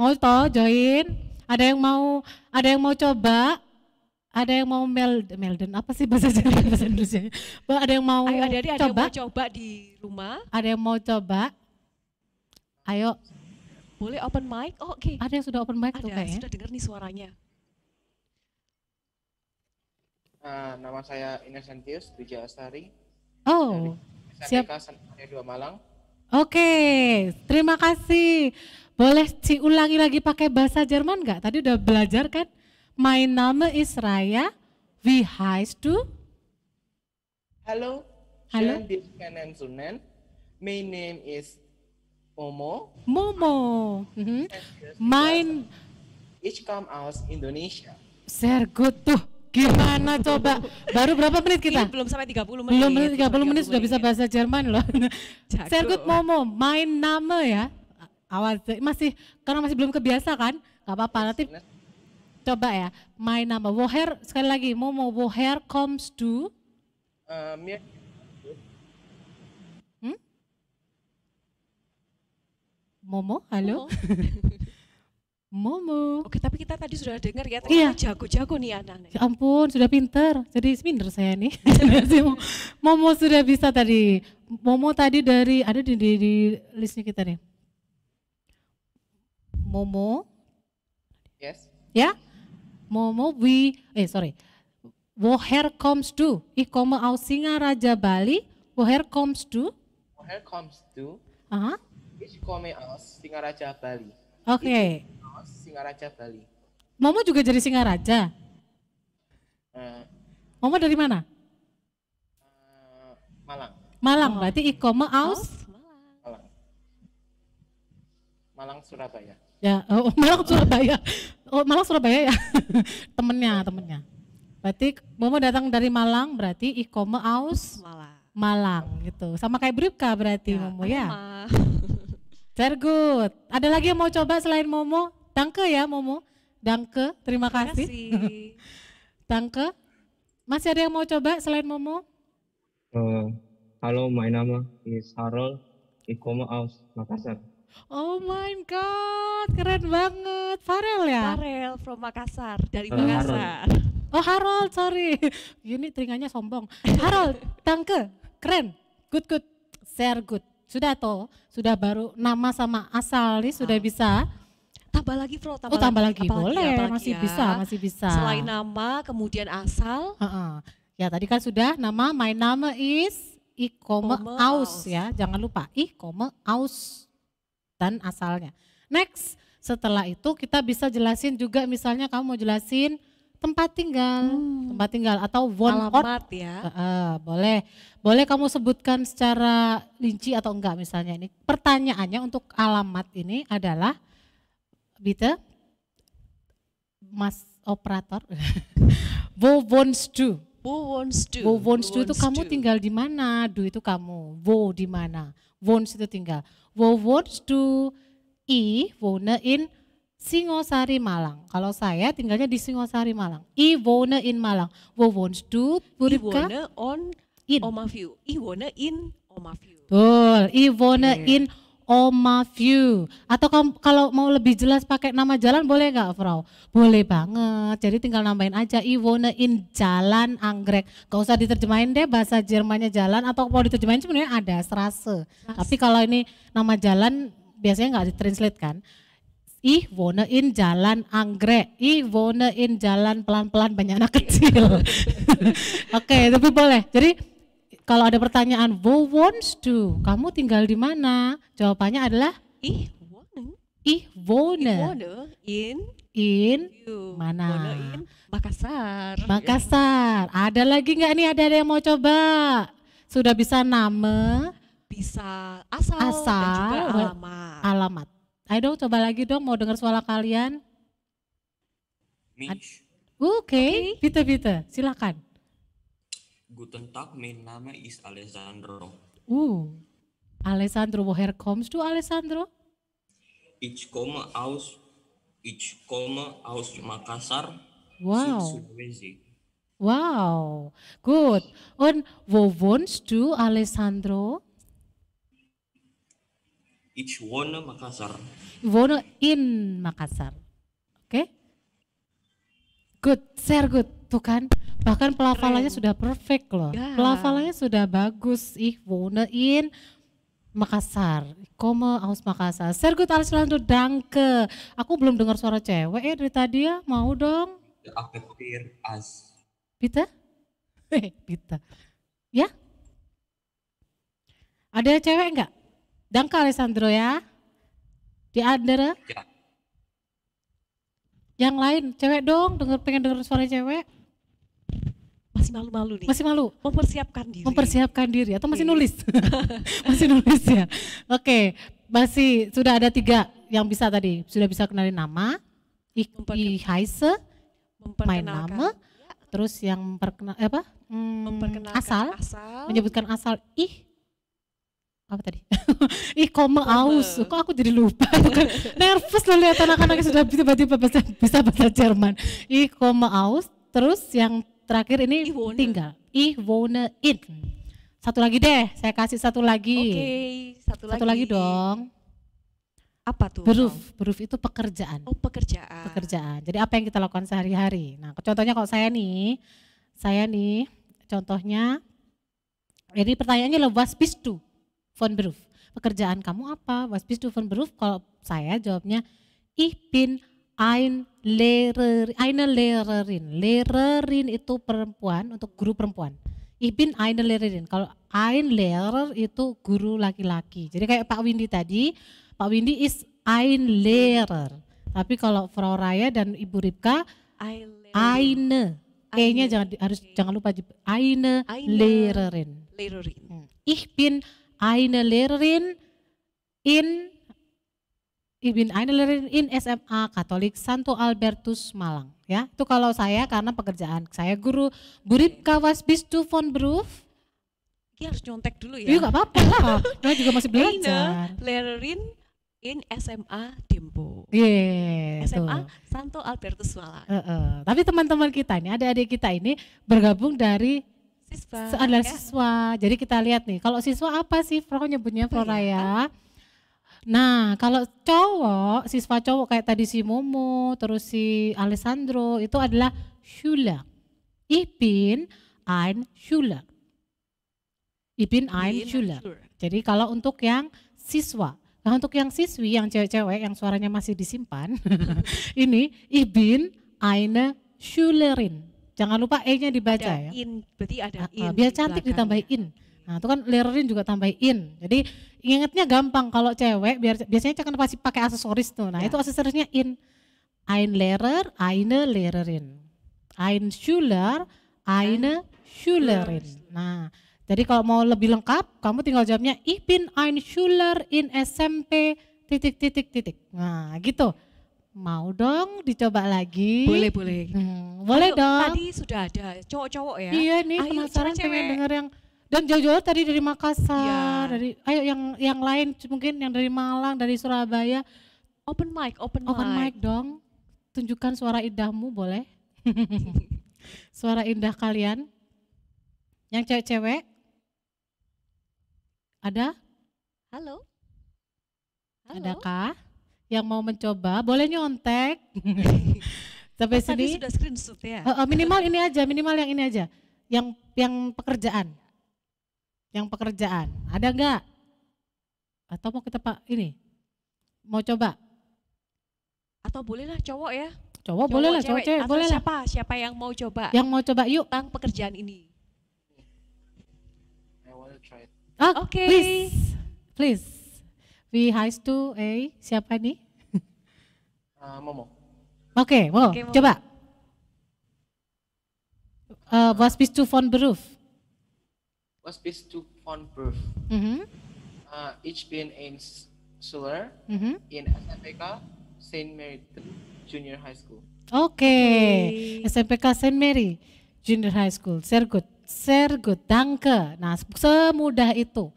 Mau toh join? Ada yang mau ada yang mau coba? ada yang mau meld Melden apa sih bahasa Jawa bahasa Indonesia? Bah, ada yang mau ada, coba? mau coba di rumah? Ada yang mau coba? Ayo. Boleh open mic? Oh, Oke. Okay. Ada yang sudah open mic ada, tuh kayaknya. Sudah dengar nih suaranya. Uh, nama saya Inesentius Bija Astari. Oh. Dari siap. Saya dua Malang. Oke, okay, terima kasih. Boleh diulangi lagi pakai bahasa Jerman nggak? Tadi udah belajar kan? My Name is Raya. We heißt to. Hello. Hello. Schön, My Name is Momo. Momo. -hmm. Mein. Ich komme aus Indonesia. Sehr gut tuh. Gimana coba? Baru berapa menit kita? Ini belum sampai 30 menit. Belum 30 menit, 30 menit sudah bisa bahasa Jerman loh. Sehr good Momo. My Name ya. Awal masih karena masih belum kebiasa kan? Gak apa-apa nanti Coba ya, my nama. Woher, sekali lagi, Momo, woher comes to? um, yeah. hmm? Momo, halo? Momo. Oke, tapi kita tadi sudah dengar ya, ternyata iya. jago-jago nih anak. Ya ampun, sudah pinter. Jadi minder saya nih. Momo sudah bisa tadi. Momo tadi dari, ada di, di, di listnya kita nih. Momo. Yes. Ya, Momobi, eh sorry, woher to, ih koma au Singa Raja Bali. Woher comes to, Woher uh -huh. Aha. koma au Singa Raja Bali. Oke. Okay. Singa Raja Bali. Momo juga jadi raja, Uh, eh. Momo dari mana? Uh, Malang. Malang, oh. berarti ich komme aus? Malang. Malang, Surabaya. Ya, oh, Malang, Surabaya. Oh Malang Surabaya ya? temennya, temennya. Berarti Momo datang dari Malang berarti Ikome aus Malang. Malang gitu. Sama kayak Bripka berarti ya, Momo ya. Very good. Ada lagi yang mau coba selain Momo? Dangke ya Momo. Dangke, terima, kasih. Dangke. Masih ada yang mau coba selain Momo? Uh, halo, my nama is Harold. Ikome aus Makassar. Oh my god, keren banget. Farel ya? Farel from Makassar, dari uh, Makassar. Harold. Oh Harold, sorry. ini telinganya sombong. Harold, tangke, keren. Good good, share good. Sudah toh, sudah baru nama sama asal nih sudah ah. bisa tambah lagi Fro tambah, oh, tambah lagi, lagi. boleh lagi, masih ya. bisa masih bisa selain nama kemudian asal uh -uh. ya tadi kan sudah nama my name is Ikome Aus ya jangan lupa Ikome Aus dan asalnya. Next, setelah itu kita bisa jelasin juga misalnya kamu mau jelasin tempat tinggal, hmm. tempat tinggal atau von Alamat ya. Uh, boleh. Boleh kamu sebutkan secara linci atau enggak misalnya ini. Pertanyaannya untuk alamat ini adalah bitte Mas operator Wo wants to. Wo wants to. Wo wants to itu kamu tinggal di mana? Do itu kamu. Wo di mana? Wants itu tinggal. Wo wohnst to i wohne in Singosari Malang. Kalau saya tinggalnya di Singosari Malang. I wanna in Malang. Wo want to Buripka? I wanna on in. Omaview. I wanna in Omaview. Betul. I wanna yeah. in Oma View. Atau kalau mau lebih jelas pakai nama jalan boleh nggak, Frau? Boleh banget. Jadi tinggal nambahin aja Iwone in Jalan Anggrek. Gak usah diterjemahin deh bahasa Jermannya jalan atau mau diterjemahin sebenarnya ada serasa. Tapi kalau ini nama jalan biasanya nggak ditranslate kan. Ih, wone in jalan anggrek. Ih, wone in jalan pelan-pelan banyak anak kecil. Oke, okay, tapi boleh. Jadi kalau ada pertanyaan, who wants to? Kamu tinggal di mana? Jawabannya adalah ih wohne, Ih wohne in in you. mana? In Makassar. Makassar. Ya. Ada lagi nggak nih? Ada ada yang mau coba? Sudah bisa nama, bisa asal, asal dan juga alamat. Alamat. Ayo dong coba lagi dong mau dengar suara kalian. Oke, okay. okay. Peter Peter, silakan. Guten Tag, mein Name ist Alessandro. Uh, Alessandro, woher kommst du, Alessandro? Ich komme aus, ich komme aus Makassar, wow. Sulawesi. Wow, gut. Und wo wohnst du, Alessandro? Ich wohne Makassar. Ich wohne in Makassar. Oke? Okay? Good, sehr good. Tuh kan bahkan pelafalannya Keren. sudah perfect loh ya. pelafalannya sudah bagus ih in Makassar, koma aus Makassar. sergut gut dangke Aku belum dengar suara cewek eh dari tadi ya, mau dong. Ya, as. Pita? Eh, Pita. Ya? Ada cewek enggak? dangke Alessandro ya. Di Andera? Ya. Yang lain, cewek dong, denger pengen dengar suara cewek masih malu-malu nih. Masih malu. Mempersiapkan diri. Mempersiapkan diri atau masih nulis? masih nulis ya. Oke, okay. masih sudah ada tiga yang bisa tadi. Sudah bisa kenalin nama, Ihaise, main nama, ya. terus yang perkenal eh, apa? Hmm, asal, asal, menyebutkan asal ih apa tadi? Ih koma aus, kok aku jadi lupa. Nervous loh lihat anak-anaknya sudah tiba-tiba bisa, bisa bahasa Jerman. Ih koma aus, terus yang terakhir ini wanna. tinggal. wanna it. Satu lagi deh, saya kasih satu lagi. okay, satu, satu lagi. lagi dong. Apa tuh? Beruf, beruf itu pekerjaan. Oh, pekerjaan. Pekerjaan. Jadi apa yang kita lakukan sehari-hari. Nah, contohnya kalau saya nih, saya nih, contohnya, jadi pertanyaannya lo bis tu, von beruf. Pekerjaan kamu apa? Bis du von beruf. Kalau saya jawabnya, ich bin ein Lehrer, eine Lehrerin. Lehrerin itu perempuan untuk guru perempuan. Ich bin eine Lehrerin. Kalau ein Lehrer itu guru laki-laki. Jadi kayak Pak Windy tadi, Pak Windy is ein Lehrer. Tapi kalau Frau Raya dan Ibu Ripka eine. E-nya jangan harus jangan lupa eine, eine Lehrerin. Lehrerin. Hmm. Ich bin eine Lehrerin in Ibn Ainlerin in SMA Katolik Santo Albertus Malang. Ya, itu kalau saya karena pekerjaan saya guru burit Kawas Bistu von Beruf. dia harus nyontek dulu ya. Iya gak apa-apa lah, nah, juga masih iya, belajar. Lerin in SMA Dempo. Yeah, SMA tuh. Santo Albertus Malang. Uh, uh. Tapi teman-teman kita ini, adik-adik kita ini bergabung dari siswa. Adalah ya. siswa. Jadi kita lihat nih, kalau siswa apa sih Pro nyebutnya Pro iya. Raya? Ya Nah, kalau cowok, siswa cowok kayak tadi si Momo, terus si Alessandro itu adalah Schüler. Ich bin ein Schüler. Ich bin ein Schüler. Jadi kalau untuk yang siswa, nah untuk yang siswi, yang cewek-cewek yang suaranya masih disimpan, ini ich bin eine Schülerin. Jangan lupa E-nya dibaca ada ya. In, berarti ada in. Biar cantik belakangnya. ditambah in. Nah, itu kan layernya juga tambahin. Jadi ingetnya gampang kalau cewek biar biasanya kan pasti pakai aksesoris tuh. Nah, ya. itu aksesorisnya in Einlehrer, eine Lehrerin. Ein Schüler, eine Schülerin. Nah, jadi kalau mau lebih lengkap, kamu tinggal jawabnya ich bin ein Schüler in SMP titik titik titik. Nah, gitu. Mau dong dicoba lagi? Boleh, boleh. Hmm, boleh Ayo, dong. Tadi sudah ada cowok-cowok ya. Iya nih Ayo, penasaran pengen dengar yang dan jauh-jauh tadi dari Makassar, ya. dari ayo yang yang lain mungkin yang dari Malang, dari Surabaya. Open mic, open, open mic. mic dong. Tunjukkan suara indahmu boleh. suara indah kalian. Yang cewek-cewek? Ada? Halo. Halo. Adakah yang mau mencoba? Boleh nyontek. Sampai oh, sini. Tadi sudah screenshot ya. Uh, minimal ini aja, minimal yang ini aja. Yang yang pekerjaan yang pekerjaan. Ada enggak? Atau mau kita pak ini? Mau coba? Atau bolehlah cowok ya. Cowok, cowok bolehlah cewek, cowok cewek, boleh Siapa, siapa yang mau coba? Yang mau coba yuk. Tentang pekerjaan ini. Ah, Oke. okay. okay. Please, please. We high to, eh, siapa ini Uh, Momo. Oke, okay, Momo, okay, coba. Uh, eh, was bist du Beruf? was based to pound birth. Mm -hmm. uh, each being mm-hmm. in Suler, mm -hmm. in SMPK Saint Mary Junior High School. Oke, okay. okay. SMPK Saint Mary Junior High School. Sergut, sergut, danke. Nah, semudah itu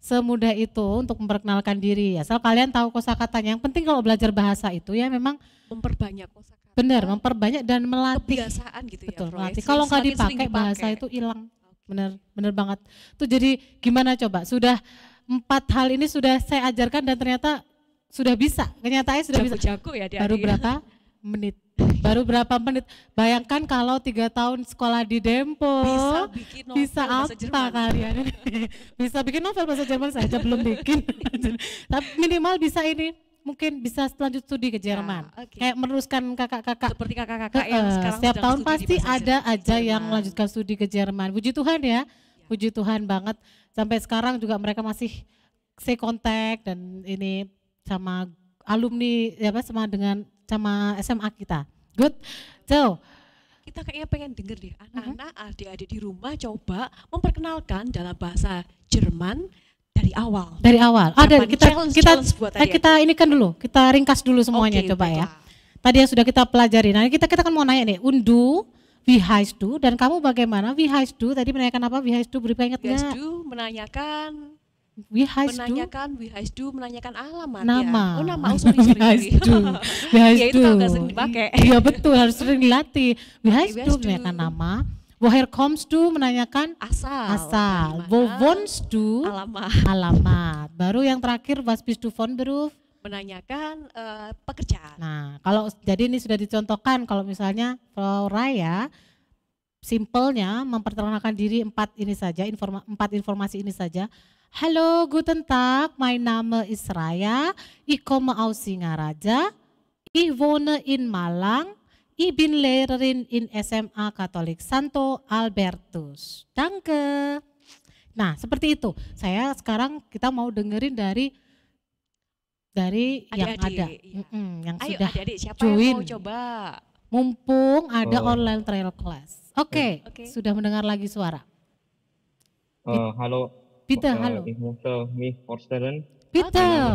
semudah itu untuk memperkenalkan diri. Asal kalian tahu kosakatanya. Yang penting kalau belajar bahasa itu ya memang memperbanyak kosakata. Benar, memperbanyak dan melatih kebiasaan gitu ya. Betul, melatih. Kalau nggak dipakai, dipakai bahasa itu hilang benar benar banget. Tuh jadi gimana coba? Sudah empat hal ini sudah saya ajarkan dan ternyata sudah bisa. Kenyataannya sudah jaku, bisa. Jago ya Baru berapa menit? Baru berapa menit? Bayangkan kalau tiga tahun sekolah di Dempo, bisa, bikin novel bisa apa Jerman. bisa bikin novel bahasa Jerman saja belum bikin. Tapi minimal bisa ini mungkin bisa lanjut studi ke ya, Jerman. Ya, okay. Kayak meneruskan kakak-kakak. Seperti kakak-kakak yang sekarang setiap tahun pasti ada aja Jerman. yang melanjutkan studi ke Jerman. Puji Tuhan ya, ya. Puji Tuhan banget sampai sekarang juga mereka masih stay kontak dan ini sama alumni ya apa sama dengan sama SMA kita. Good. So, kita kayaknya pengen denger deh mhm. anak-anak, adik-adik di rumah coba memperkenalkan dalam bahasa Jerman dari awal. Dari awal. Ah, kita challenge, kita challenge buat tadi eh, ya. kita ini kan dulu, kita ringkas dulu semuanya okay, coba ya. baiklah. ya. Tadi yang sudah kita pelajari. Nah, kita kita kan mau nanya nih, Undu, We Highs Do dan kamu bagaimana? We Highs Do tadi menanyakan apa? We Highs Do beri ingat We Do menanyakan We Highs menanyakan, We Highs Do menanyakan alamat ya. nama. ya. Oh nama, oh sorry, sorry. We Do. We Highs Do. Ya itu kalau sering dipakai. Iya betul, harus sering dilatih. We Highs Do menanyakan nama woher comes to menanyakan asal. Asal. Wo wants to alamat. Alamat. Baru yang terakhir was bist du von beruf menanyakan uh, pekerjaan. Nah, kalau jadi ini sudah dicontohkan kalau misalnya kalau Raya simpelnya memperkenalkan diri empat ini saja, informa, empat informasi ini saja. Halo, guten Tag, my name is Raya, ich komme aus Singaraja, ich wohne in Malang, ich bin Lehrerin in SMA Katolik Santo Albertus. Danke. Nah, seperti itu. Saya sekarang kita mau dengerin dari dari adik yang adik, ada, ya. mm -mm, yang Ayo, sudah adik-adik, siapa join. Yang mau coba? Mumpung ada oh. online trial class. Oke, okay, okay. sudah mendengar lagi suara. Uh, halo. Peter, uh, halo. Ich möchte mich Peter.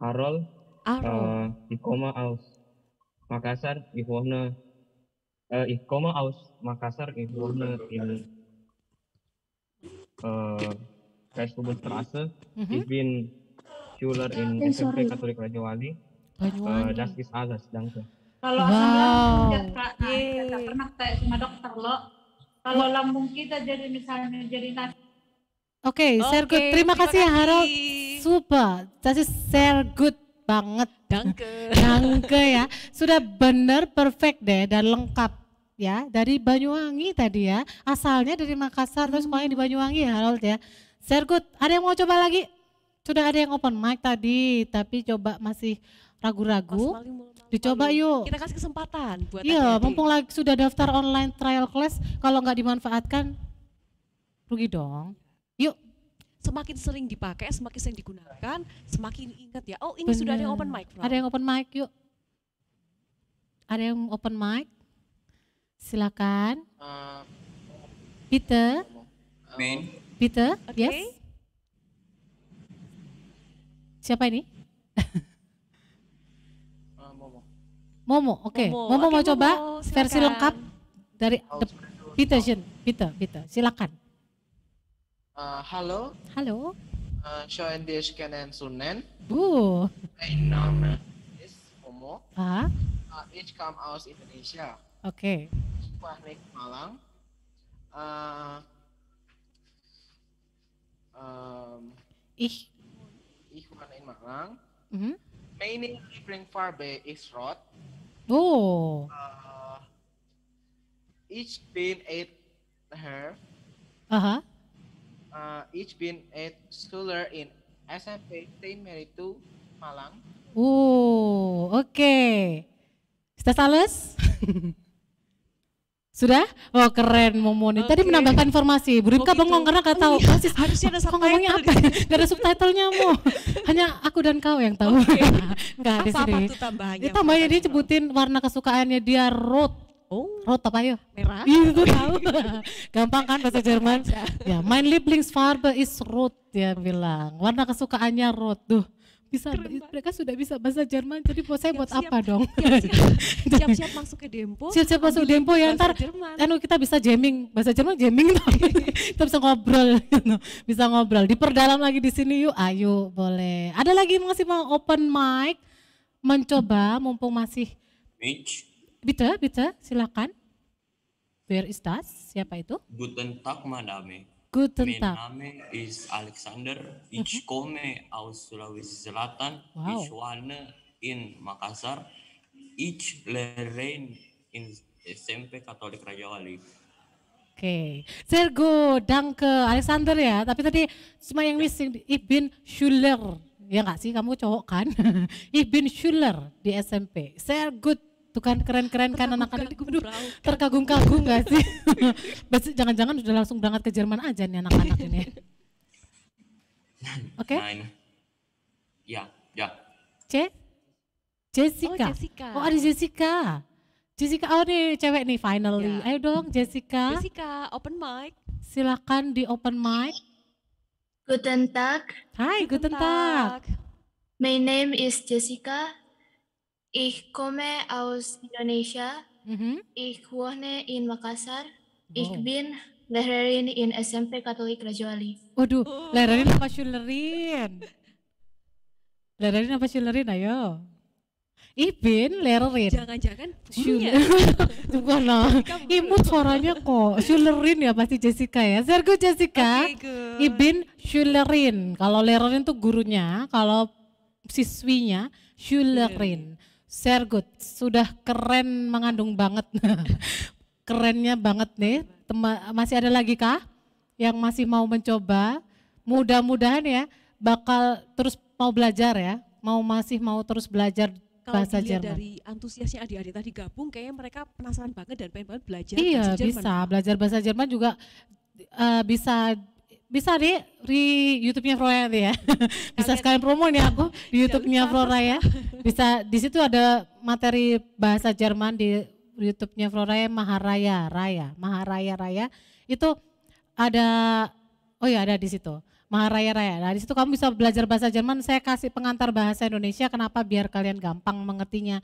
Harold. Harold. Uh, eh, ich aus Makassar ikhwana eh ikhoma aus Makassar eh, ikhwana mhm. in eh Rijksverbondstraße. Mhm. Ich bin Schüler in oh, SMP Katolik Raja Wali. Uh, das ist alles, danke. Kalau wow. alhamdulillah Kak, nah, pernah tanya sama dokter lo. Kalau lambung kita jadi misalnya jadi nasi. Oke, okay, okay, Terima, terima kasih, Harold. Super. jadi ist sehr banget. Dangke. Dangke ya. Sudah benar perfect deh dan lengkap ya dari Banyuwangi tadi ya asalnya dari Makassar terus main di Banyuwangi ya Harold ya Sergut ada yang mau coba lagi sudah ada yang open mic tadi tapi coba masih ragu-ragu dicoba yuk kita kasih kesempatan buat iya mumpung lagi sudah daftar online trial class kalau nggak dimanfaatkan rugi dong yuk semakin sering dipakai, semakin sering digunakan, semakin ingat ya. Oh ini Bener. sudah ada yang open mic. Bro. Ada yang open mic yuk. Ada yang open mic? Silakan. Uh, Peter. Main. Peter, okay. yes. Siapa ini? Uh, Momo. oke. Okay. Momo, Momo okay, mau Momo, coba silakan. versi lengkap dari the Peter Peter, Peter, silakan. Uh, hello. Hello. Hallo. Uh, schön dich kennenzulernen. Uh. Mein Name ist Omo. Ah. Uh, come out aus Indonesia. Okay. Pahnik Malang. Uh, um, ich. Ich wohne in Malang. Mhm. Meine Lieblingsfarbe ist rot. Oh. Uh, ich bin ein Herr. Aha. Uh -huh. uh, ich bin a schooler in SMP Saint Mary to Malang. Oh, oke. Okay. Sudah sales? Sudah? Oh keren Momoni. Okay. Tadi menambahkan informasi. Bu Rinka oh, gitu. bengong karena gak tahu. Oh, iya. Harusnya ada subtitle. ngomongnya apa? gak ada subtitlenya Mo. Hanya aku dan kau yang tahu. Okay. gak ada Apa-apa tuh tambahannya? Dia ya, dia nyebutin warna kesukaannya dia road Oh. Rot oh, apa ya? Merah. gue tahu. Gampang kan bahasa Jerman? ya, mein Lieblingsfarbe is rot dia bilang. Warna kesukaannya rot. tuh. bisa mereka sudah bisa bahasa Jerman jadi buat saya buat apa dong iya siap-siap masuk ke Dempo siap-siap masuk Dempo ya ntar anu kita bisa jamming bahasa Jerman jamming kita bisa ngobrol gitu. bisa ngobrol diperdalam lagi di sini yuk ayo boleh ada lagi masih mau open mic mencoba mumpung masih Mitch Bitte, bitte, silakan. Where is das? Siapa itu? Guten Tag, madame. Guten Tag. Mein Name ist Alexander. Ich mhm. komme aus Sulawesi Selatan. Wow. Ich wohne in Makassar. Ich lehre in SMP Katolik Raja Wali. Oke, okay. sehr good. Danke Alexander ya. Tapi tadi semua yang ya. missing Ibn Schuller. Ya enggak sih kamu cowok kan? Ibn Schuller di SMP. Sehr good Tuh kan keren-keren kan anak-anak. Terkagum-kagum gak sih? Jangan-jangan sudah langsung berangkat ke Jerman aja nih anak-anak ini. Oke? Okay? Ya, ya. C? Jessica. Oh, Jessica. Oh, ada Jessica. Jessica, oh nih cewek nih finally. Ya. Ayo dong Jessica. Jessica, open mic. Silakan di open mic. Guten Tag. Hai, Guten, Tag. Guten Tag. My name is Jessica Ich komme aus Indonesia. Mhm. Ich wohne in Makassar. Oh. Ich bin Lehrerin in SMP Katolik Rajawali. Waduh, oh. Lehrerin apa Schulerin? Lehrerin apa shulerin ayo? bin Lehrerin. Jangan-jangan Schuler. Bukan lah. Imut suaranya kok. shulerin ya pasti Jessica ya. Sergo Jessica. Okay, good. Ibin Schulerin. Kalau Lehrerin tuh gurunya, kalau siswinya shulerin. Yeah. Sergut sudah keren mengandung banget. Kerennya banget nih. Tema, masih ada lagi kah yang masih mau mencoba? Mudah-mudahan ya bakal terus mau belajar ya, mau masih mau terus belajar bahasa Jerman. dari antusiasnya adik-adik tadi gabung, kayaknya mereka penasaran banget dan pengen banget belajar iya, bahasa Jerman. Iya, bisa belajar bahasa Jerman juga uh, bisa bisa deh di YouTube-nya Flora ya. ya. bisa sekalian promo nih aku di YouTube-nya Flora ya. Bisa di situ ada materi bahasa Jerman di YouTube-nya Flora ya Maharaya Raya, Maharaya Raya. Itu ada oh ya ada di situ. Maharaya Raya. Nah, di situ kamu bisa belajar bahasa Jerman. Saya kasih pengantar bahasa Indonesia kenapa biar kalian gampang mengertinya.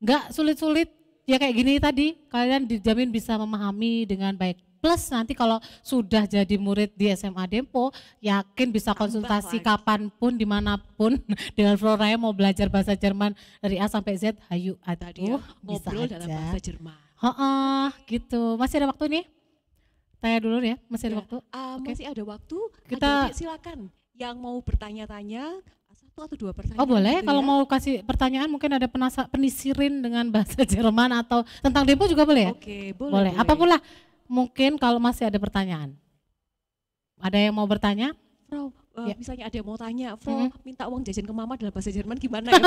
Enggak sulit-sulit. Ya kayak gini tadi, kalian dijamin bisa memahami dengan baik. Plus nanti kalau sudah jadi murid di SMA Dempo, yakin bisa konsultasi kapanpun, dimanapun dengan Floraya mau belajar bahasa Jerman dari A sampai Z, hayu ya, aduh, bisa ngobrol aja. dalam bahasa Jerman. Oh, gitu. Masih ada waktu nih? Tanya dulu ya, masih ada ya, waktu? Uh, eh, okay. Masih ada waktu. Kita silakan yang mau bertanya-tanya satu atau dua pertanyaan. Oh boleh, gitu kalau ya. mau kasih pertanyaan mungkin ada penasa penisirin dengan bahasa Jerman atau tentang Depo juga boleh ya? Oke, boleh. Boleh, boleh. lah mungkin kalau masih ada pertanyaan. Ada yang mau bertanya? Frau, uh, ya. misalnya ada yang mau tanya, Frau -hmm. minta uang jajan ke mama dalam bahasa Jerman gimana ya?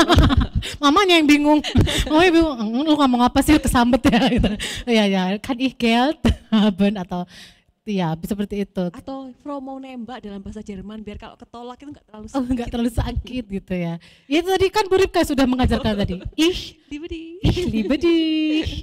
Mamanya yang bingung. oh bingung, lu ngomong apa sih kesambet ya gitu. Iya, ya, kan ich Geld haben atau ya seperti itu atau Frau mau nembak dalam bahasa Jerman biar kalau ketolak itu nggak terlalu oh, sakit. Oh, enggak terlalu sakit gitu ya ya tadi kan Bu Ripka sudah mengajarkan tadi ih libedi ih libedi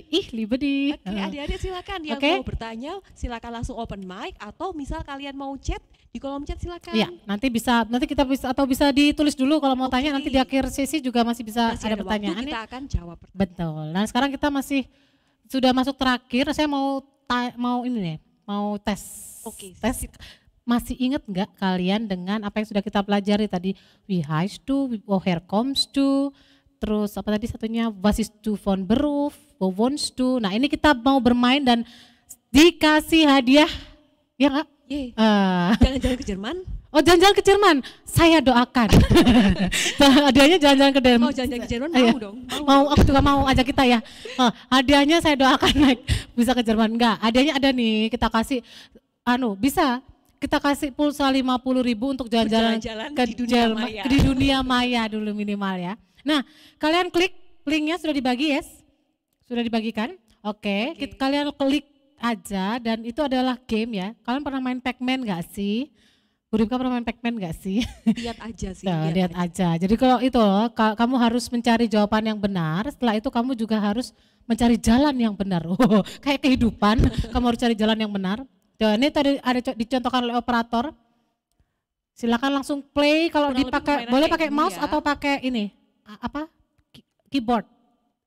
ih libedi oke okay, adik-adik silakan yang okay. mau bertanya silakan langsung open mic atau misal kalian mau chat di kolom chat silakan Iya, nanti bisa nanti kita bisa atau bisa ditulis dulu kalau mau okay. tanya nanti di akhir sesi juga masih bisa masih ada, ada pertanyaan kita akan jawab pertanyaan. betul nah sekarang kita masih sudah masuk terakhir saya mau mau ini nih mau tes. Oke. Okay. Tes masih ingat nggak kalian dengan apa yang sudah kita pelajari tadi we has to, we oh, comes to, terus apa tadi satunya was is to von beruf, who wants to. Nah ini kita mau bermain dan dikasih hadiah, ya nggak? Yeah. Uh, Jangan-jangan ke Jerman? Oh jalan-jalan ke Jerman, saya doakan. Nah, hadiahnya jalan-jalan ke Jerman. Oh jalan-jalan ke Jerman iya. mau dong. Mau, mau aku juga mau ajak kita ya. Oh, hadiahnya saya doakan naik bisa ke Jerman enggak? Hadiahnya ada nih kita kasih, anu bisa kita kasih pulsa lima puluh ribu untuk jalan-jalan ke di dunia Jerman, maya. di dunia maya dulu minimal ya. Nah kalian klik linknya sudah dibagi yes, sudah dibagikan. Oke, okay. okay. kalian klik aja dan itu adalah game ya. Kalian pernah main Pac Man nggak sih? Burimka pernah main Pacman gak sih? Lihat aja sih. Nah, lihat, lihat aja. aja. Jadi kalau itu kamu harus mencari jawaban yang benar, setelah itu kamu juga harus mencari jalan yang benar. Oh, kayak kehidupan, kamu harus cari jalan yang benar. Tuh, ini tadi ada dicontohkan oleh operator. Silakan langsung play kalau dipakai boleh pakai mouse ya. atau pakai ini apa? keyboard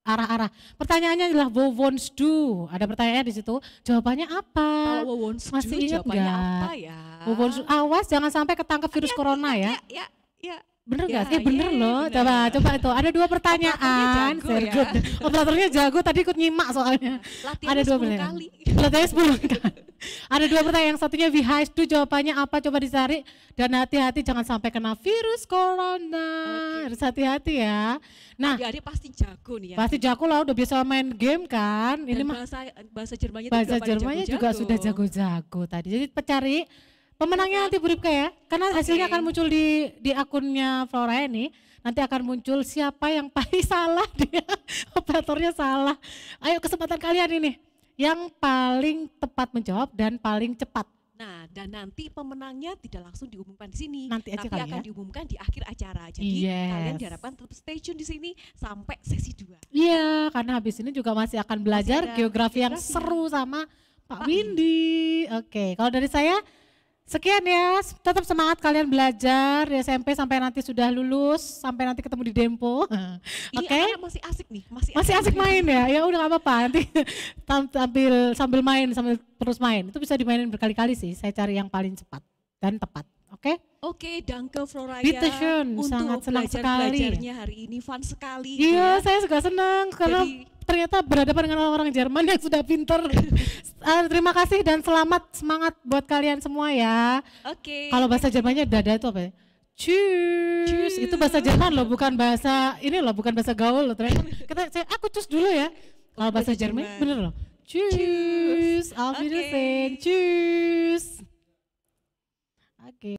arah-arah. Pertanyaannya adalah what wants do. Ada pertanyaan di situ. Jawabannya apa? Kalau wants Masih do, ingat jawabannya enggak? apa ya? What wants Awas jangan sampai ketangkep virus ya, corona ya. Ya, ya, ya. Bener ya, gak? Iya, bener yeah, loh. Bener. Coba coba itu. Ada dua pertanyaan. Jago, ya. Operatornya jago tadi ikut nyimak soalnya. Latihan ada dua pertanyaan. kali. Latihan sepuluh ada dua pertanyaan. Yang satunya behind itu jawabannya apa? Coba dicari dan hati-hati jangan sampai kena virus corona. Okay. Harus hati-hati ya. Nah, adik pasti jago nih ya. Pasti jago lah udah biasa main game kan. Ini dan mah bahasa bahasa Jermannya bahasa Jermannya juga, juga sudah jago-jago tadi. Jadi pecari Pemenangnya nanti Bu Ripka ya, karena hasilnya akan muncul di di akunnya Flora ini. Nanti akan muncul siapa yang paling salah dia, operatornya salah. Ayo kesempatan kalian ini, yang paling tepat menjawab dan paling cepat. Nah, dan nanti pemenangnya tidak langsung diumumkan di sini, nanti aja tapi akan ya. diumumkan di akhir acara. Jadi yes. kalian diharapkan tetap stay tune di sini sampai sesi 2. Iya, karena habis ini juga masih akan belajar masih geografi, geografi yang seru sama Pak, Pak Windy. Oke, kalau dari saya Sekian ya, tetap semangat kalian belajar di SMP sampai nanti sudah lulus, sampai nanti ketemu di Dempo. Iya, Oke. Okay? masih asik nih, masih, masih asik, gitu. main ya. Ya udah gak apa-apa, nanti sambil sambil main, sambil terus main. Itu bisa dimainin berkali-kali sih. Saya cari yang paling cepat dan tepat. Oke? Okay? Oke, okay, Danke Floraya. Bitte schön, sangat senang sekali. Belajarnya hari ini fun sekali. Iya, ya. saya juga senang karena Jadi, ternyata berhadapan dengan orang-orang Jerman yang sudah pinter. uh, terima kasih dan selamat semangat buat kalian semua ya. Oke. Okay. Kalau bahasa Jermannya dada itu apa ya? Cus. Itu bahasa Jerman loh, bukan bahasa ini loh, bukan bahasa gaul loh. Ternyata kita saya aku cus dulu ya. Kalau bahasa Jerman bener loh. Cus. cus. the same. Cus. Oke. Okay.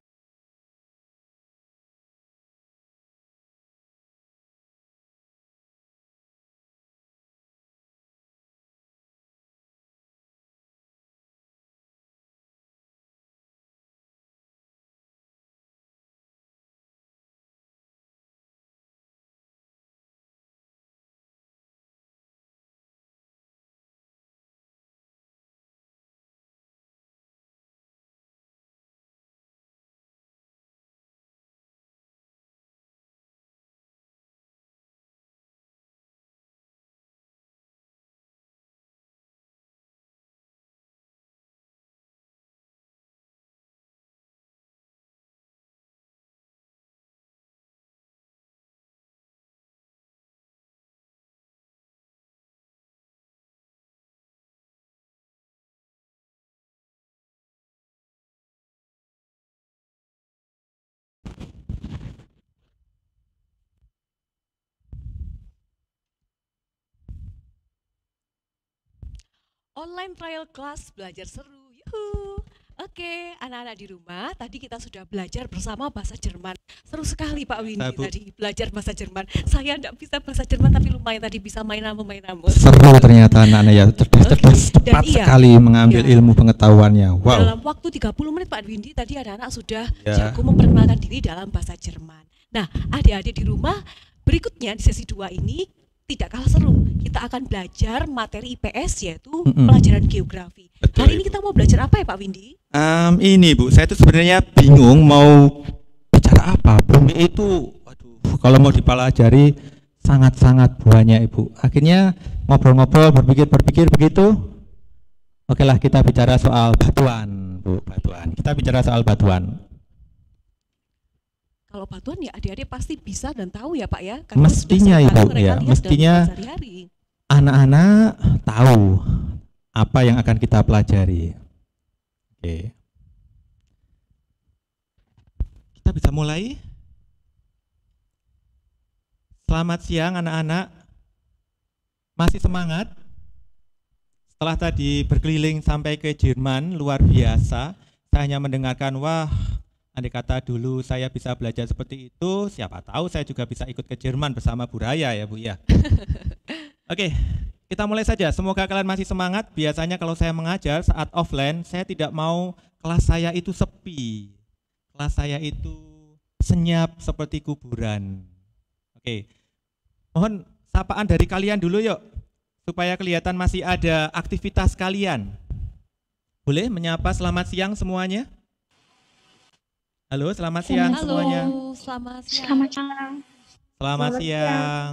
online trial class belajar seru. Yuhu. Oke, anak-anak di rumah, tadi kita sudah belajar bersama bahasa Jerman. Seru sekali Pak Windy tadi belajar bahasa Jerman. Saya tidak bisa bahasa Jerman tapi lumayan tadi bisa main main namun. Seru ternyata anak-anak ya, cerdas-cerdas okay. cepat iya, sekali mengambil iya. ilmu pengetahuannya. Wow. Dalam waktu 30 menit Pak Windy tadi anak-anak sudah yeah. jago memperkenalkan diri dalam bahasa Jerman. Nah, adik-adik di rumah, berikutnya di sesi dua ini tidak kalah seru. Kita akan belajar materi IPS yaitu mm -hmm. pelajaran geografi. Betul, Hari ini kita mau belajar apa ya Pak Windy? Um, ini Bu, saya tuh sebenarnya bingung mau bicara apa. Bumi itu, aduh, kalau mau dipelajari sangat-sangat banyak Ibu. Akhirnya ngobrol-ngobrol, berpikir-berpikir begitu. Oke lah kita bicara soal batuan, Bu, batuan. Kita bicara soal batuan kalau patuhan ya adik-adik pasti bisa dan tahu ya Pak ya. Karena mestinya ya, ya mestinya anak-anak tahu apa yang akan kita pelajari. Oke. Kita bisa mulai? Selamat siang anak-anak. Masih semangat? Setelah tadi berkeliling sampai ke Jerman, luar biasa. Saya hanya mendengarkan, wah Andai kata dulu saya bisa belajar seperti itu, siapa tahu saya juga bisa ikut ke Jerman bersama Bu Raya ya Bu ya. Oke, okay, kita mulai saja. Semoga kalian masih semangat. Biasanya kalau saya mengajar saat offline, saya tidak mau kelas saya itu sepi. Kelas saya itu senyap seperti kuburan. Oke, okay. mohon sapaan dari kalian dulu yuk, supaya kelihatan masih ada aktivitas kalian. Boleh menyapa selamat siang semuanya? Halo, selamat siang Halo, semuanya. Selamat siang. Selamat siang. Selamat siang.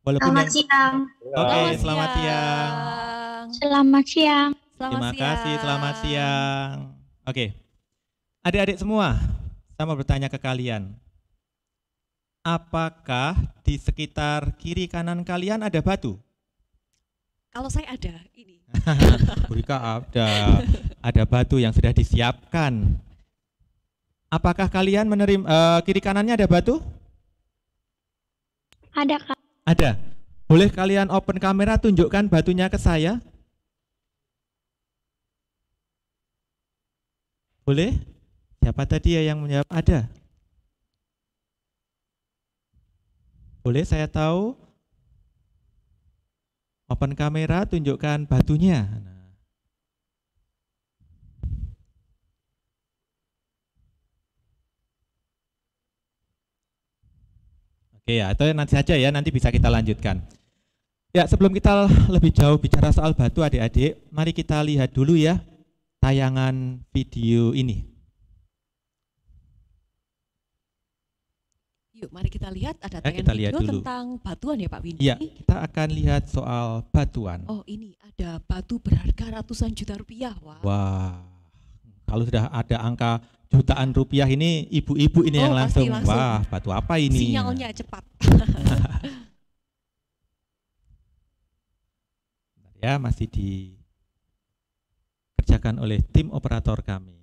Walaupun selamat siang. Oke, okay, selamat siang. Selamat siang. Terima kasih, selamat siang. Oke. Okay. Adik-adik semua, saya mau bertanya ke kalian. Apakah di sekitar kiri kanan kalian ada batu? Kalau saya ada, ini. Berika ada. Ada batu yang sudah disiapkan Apakah kalian menerima uh, eh, kiri kanannya ada batu? Ada, Kak. Ada. Boleh kalian open kamera tunjukkan batunya ke saya? Boleh? Siapa tadi ya yang menjawab? Ada. Boleh saya tahu? Open kamera tunjukkan batunya. Nah. Oke ya, itu nanti saja ya, nanti bisa kita lanjutkan. Ya, sebelum kita lebih jauh bicara soal batu adik-adik, mari kita lihat dulu ya tayangan video ini. Yuk, mari kita lihat ada tayangan ya, kita lihat video dulu. tentang batuan ya Pak Windu. Ya, kita akan lihat soal batuan. Oh, ini ada batu berharga ratusan juta rupiah. Wah. Wow. Wow. Kalau sudah ada angka jutaan rupiah ini ibu-ibu ini oh, yang langsung, langsung wah batu apa ini? Sinyalnya nah. cepat. ya masih dikerjakan oleh tim operator kami.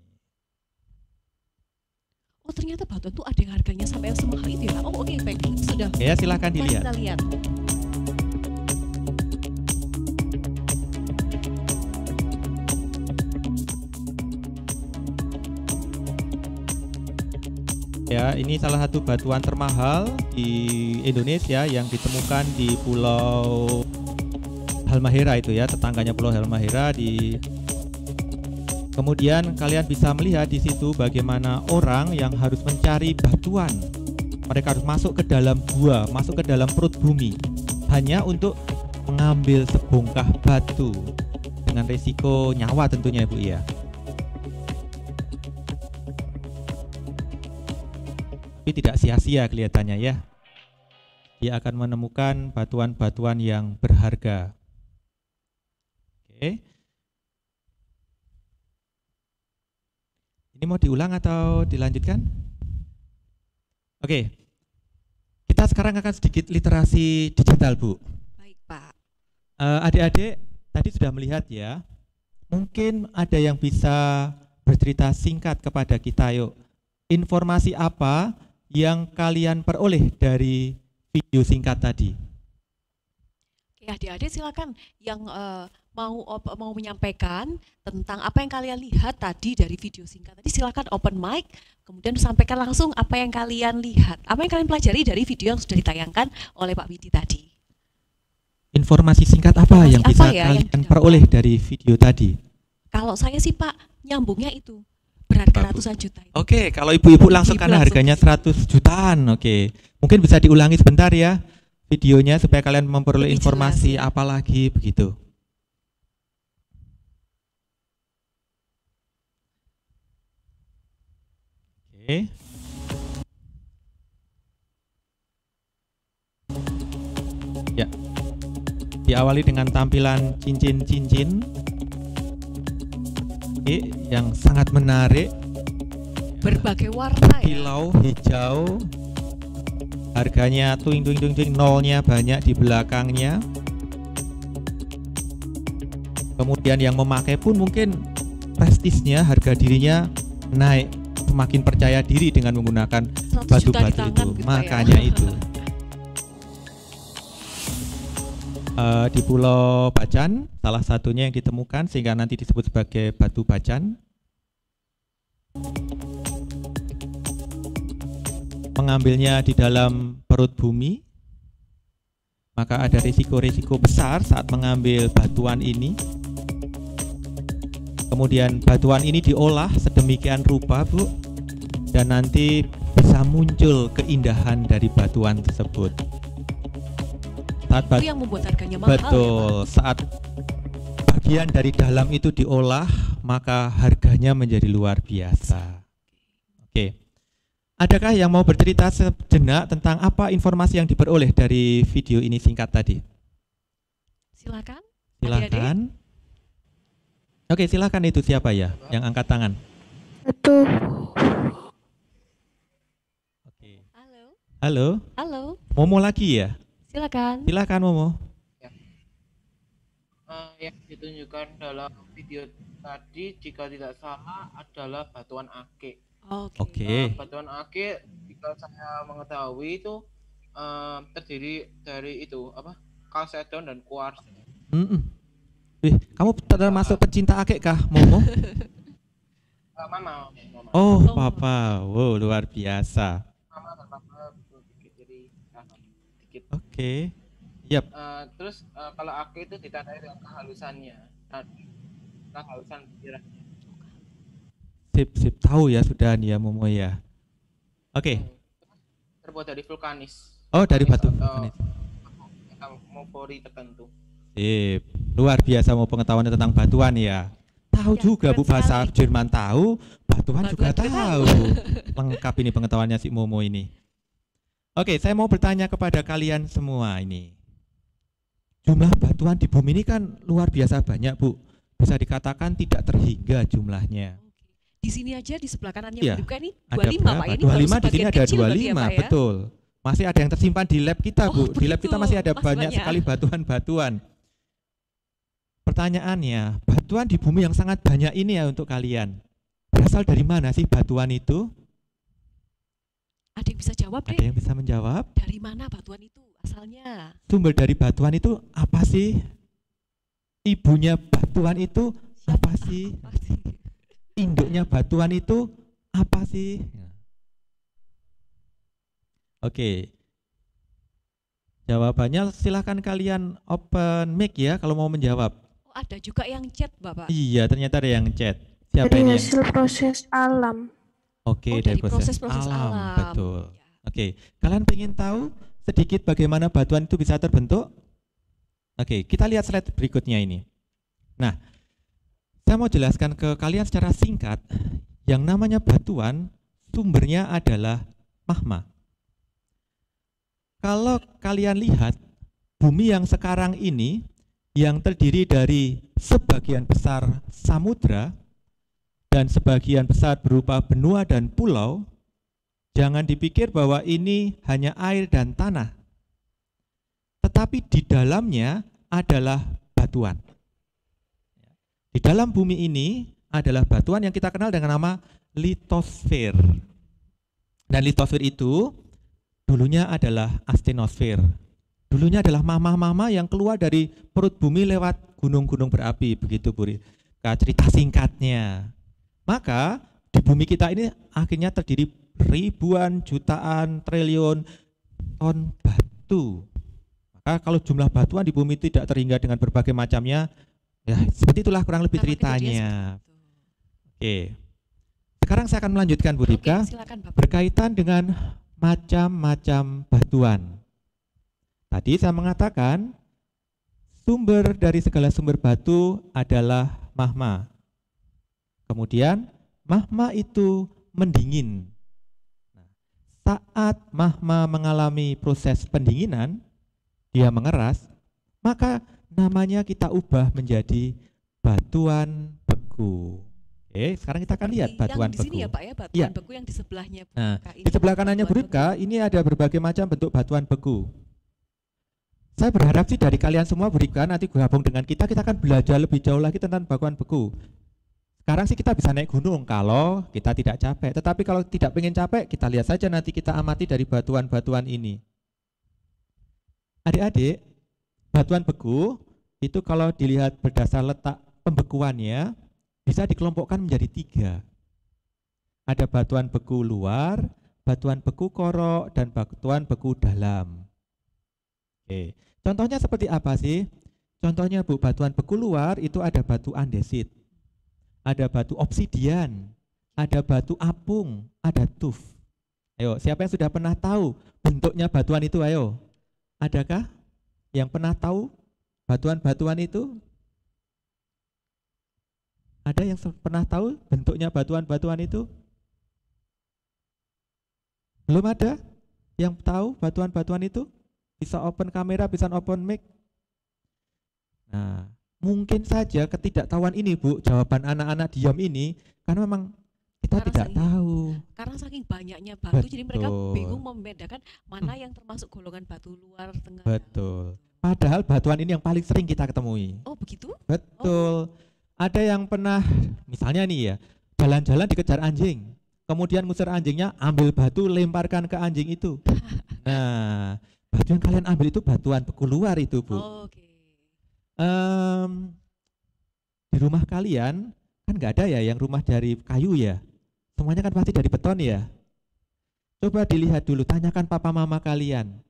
Oh ternyata batu itu ada yang harganya sampai semahal itu ya? Oh oke okay, baik sudah. Ya silahkan dilihat. Ya, ini salah satu batuan termahal di Indonesia yang ditemukan di Pulau Halmahera itu ya, tetangganya Pulau Halmahera di Kemudian kalian bisa melihat di situ bagaimana orang yang harus mencari batuan. Mereka harus masuk ke dalam gua, masuk ke dalam perut bumi hanya untuk mengambil sebongkah batu dengan resiko nyawa tentunya Ibu ya. tapi tidak sia-sia kelihatannya ya. Dia akan menemukan batuan-batuan yang berharga. Oke. Ini mau diulang atau dilanjutkan? Oke. Kita sekarang akan sedikit literasi digital, Bu. Baik, Pak. Eh, adik-adik, uh, tadi sudah melihat ya. Mungkin ada yang bisa bercerita singkat kepada kita yuk. Informasi apa yang kalian peroleh dari video singkat tadi. Ya, adik-adik silakan yang uh, mau op, mau menyampaikan tentang apa yang kalian lihat tadi dari video singkat tadi silakan open mic kemudian sampaikan langsung apa yang kalian lihat apa yang kalian pelajari dari video yang sudah ditayangkan oleh Pak Widi tadi informasi singkat apa informasi yang apa bisa ya, kalian peroleh dari video tadi kalau saya sih Pak nyambungnya itu berharga ratusan juta. Oke, okay, kalau ibu-ibu langsung karena harganya 100 jutaan. Oke. Okay. Mungkin bisa diulangi sebentar ya videonya supaya kalian memperoleh Lebih informasi jelas. apalagi begitu. Oke. Okay. Ya. Diawali dengan tampilan cincin-cincin yang sangat menarik. Berbagai warna hilau ya. hijau. Harganya tuing tuing tuing tuing nolnya banyak di belakangnya. Kemudian yang memakai pun mungkin prestisnya, harga dirinya naik, semakin percaya diri dengan menggunakan batu-batu itu. Gitu ya. Makanya ya. itu. uh, di Pulau Bacan, salah satunya yang ditemukan sehingga nanti disebut sebagai batu Bacan. Mengambilnya di dalam perut bumi, maka ada risiko-risiko besar saat mengambil batuan ini. Kemudian batuan ini diolah sedemikian rupa, Bu, dan nanti bisa muncul keindahan dari batuan tersebut saat itu yang membuat harganya mahal. Ya, Betul. Ya, saat bagian dari dalam itu diolah, maka harganya menjadi luar biasa. Oke. Adakah yang mau bercerita sejenak tentang apa informasi yang diperoleh dari video ini singkat tadi? Silakan. Silakan. Adik-adik. Oke, silakan itu siapa ya yang angkat tangan? Itu. Oke. Halo. Halo. Halo. Momo lagi ya? Silakan. Silakan Momo. Ya. Uh, yang ditunjukkan dalam video tadi jika tidak salah adalah batuan akik. Oke. Okay. Uh, eh, batuan akik jika saya mengetahui itu uh, terdiri dari itu apa? Kalsedon dan kuars. Mm -mm. Wih, kamu termasuk pecinta akik kah, Momo? mama, mama. Oh, oh, papa. Wow, luar biasa. Oke. Okay. Yap. Uh, terus uh, kalau aku itu ditandai dengan kehalusannya, nah, kehalusan pikirannya. Sip, sip. Tahu ya sudah nih ya Momo ya. Oke. Okay. Hmm. Terbuat dari vulkanis. Oh, dari batu vulkanis. Mopori tertentu. Sip. Luar biasa mau pengetahuannya tentang batuan ya. Tahu ya, juga Bu bahasa Jerman tahu, batuan, batuan juga tahu. Lengkap ini pengetahuannya si Momo ini. Oke, saya mau bertanya kepada kalian semua ini. Jumlah batuan di bumi ini kan luar biasa banyak, Bu. Bisa dikatakan tidak terhingga jumlahnya. Di sini aja di sebelah kanannya ya, ini 25 ada berapa? Pak. Ini 25 di sini ada 25, ya, ya, betul. Masih ada yang tersimpan di lab kita, Bu. begitu. Oh, di lab kita masih ada masih banyak, banyak sekali batuan-batuan. Pertanyaannya, batuan di bumi yang sangat banyak ini ya untuk kalian. Berasal dari mana sih batuan itu? Ada yang bisa jawab deh? Ada yang bisa menjawab? Dari mana batuan itu asalnya? Sumber dari batuan itu apa sih? Ibunya batuan itu apa sih? Induknya batuan itu apa sih? Ya. Oke. Jawabannya silahkan kalian open mic ya kalau mau menjawab. Oh, ada juga yang chat Bapak. Iya, ternyata ada yang chat. Siapa Dari ini? hasil proses alam. Oke, oh, dari, proses proses alam. alam. Betul. Ya. Oke, kalian ingin tahu sedikit bagaimana batuan itu bisa terbentuk? Oke, kita lihat slide berikutnya ini. Nah, saya mau jelaskan ke kalian secara singkat yang namanya batuan sumbernya adalah magma. Kalau kalian lihat bumi yang sekarang ini yang terdiri dari sebagian besar samudera, dan sebagian besar berupa benua dan pulau, jangan dipikir bahwa ini hanya air dan tanah. Tetapi di dalamnya adalah batuan. Di dalam bumi ini adalah batuan yang kita kenal dengan nama litosfer. Dan litosfer itu dulunya adalah astenosfer. Dulunya adalah mama-mama yang keluar dari perut bumi lewat gunung-gunung berapi, begitu Bu. Cerita singkatnya. Maka di bumi kita ini akhirnya terdiri ribuan, jutaan, triliun ton batu. Maka kalau jumlah batuan di bumi tidak terhingga dengan berbagai macamnya, ya seperti itulah kurang lebih ceritanya. Oke. Sekarang saya akan melanjutkan Bu Rika berkaitan dengan macam-macam batuan. Tadi saya mengatakan sumber dari segala sumber batu adalah mahma. Kemudian mahma itu mendingin. Nah, saat mahma mengalami proses pendinginan, dia mengeras, maka namanya kita ubah menjadi batuan beku. Oke, sekarang kita akan lihat batuan yang beku. ya Pak ya, iya. batuan ya. beku yang di sebelahnya. Nah, di sebelah kanannya Burika, ini ada berbagai macam bentuk batuan beku. Saya berharap sih dari kalian semua Burika nanti gabung dengan kita kita akan belajar lebih jauh lagi tentang batuan beku. Sekarang sih kita bisa naik gunung kalau kita tidak capek. Tetapi kalau tidak pengen capek, kita lihat saja nanti kita amati dari batuan-batuan ini. Adik-adik, batuan beku itu kalau dilihat berdasar letak pembekuannya bisa dikelompokkan menjadi tiga. Ada batuan beku luar, batuan beku korok, dan batuan beku dalam. Oke. Contohnya seperti apa sih? Contohnya bu, batuan beku luar itu ada batu andesit ada batu obsidian, ada batu apung, ada tuf. Ayo, siapa yang sudah pernah tahu bentuknya batuan itu? Ayo, adakah yang pernah tahu batuan-batuan itu? Ada yang pernah tahu bentuknya batuan-batuan itu? Belum ada yang tahu batuan-batuan itu? Bisa open kamera, bisa open mic. Nah, Mungkin saja ketidaktahuan ini, Bu, jawaban anak-anak diam ini karena memang kita karena tidak saking, tahu. Karena saking banyaknya batu Betul. jadi mereka bingung membedakan mana hmm. yang termasuk golongan batu luar tengah. Betul. Padahal batuan ini yang paling sering kita ketemui. Oh, begitu? Betul. Oh. Ada yang pernah misalnya nih ya, jalan-jalan dikejar anjing. Kemudian musir anjingnya, ambil batu lemparkan ke anjing itu. nah, batu yang kalian ambil itu batuan beku luar itu, Bu. Oh, okay um, di rumah kalian kan nggak ada ya yang rumah dari kayu ya, semuanya kan pasti dari beton ya. Coba dilihat dulu, tanyakan papa mama kalian,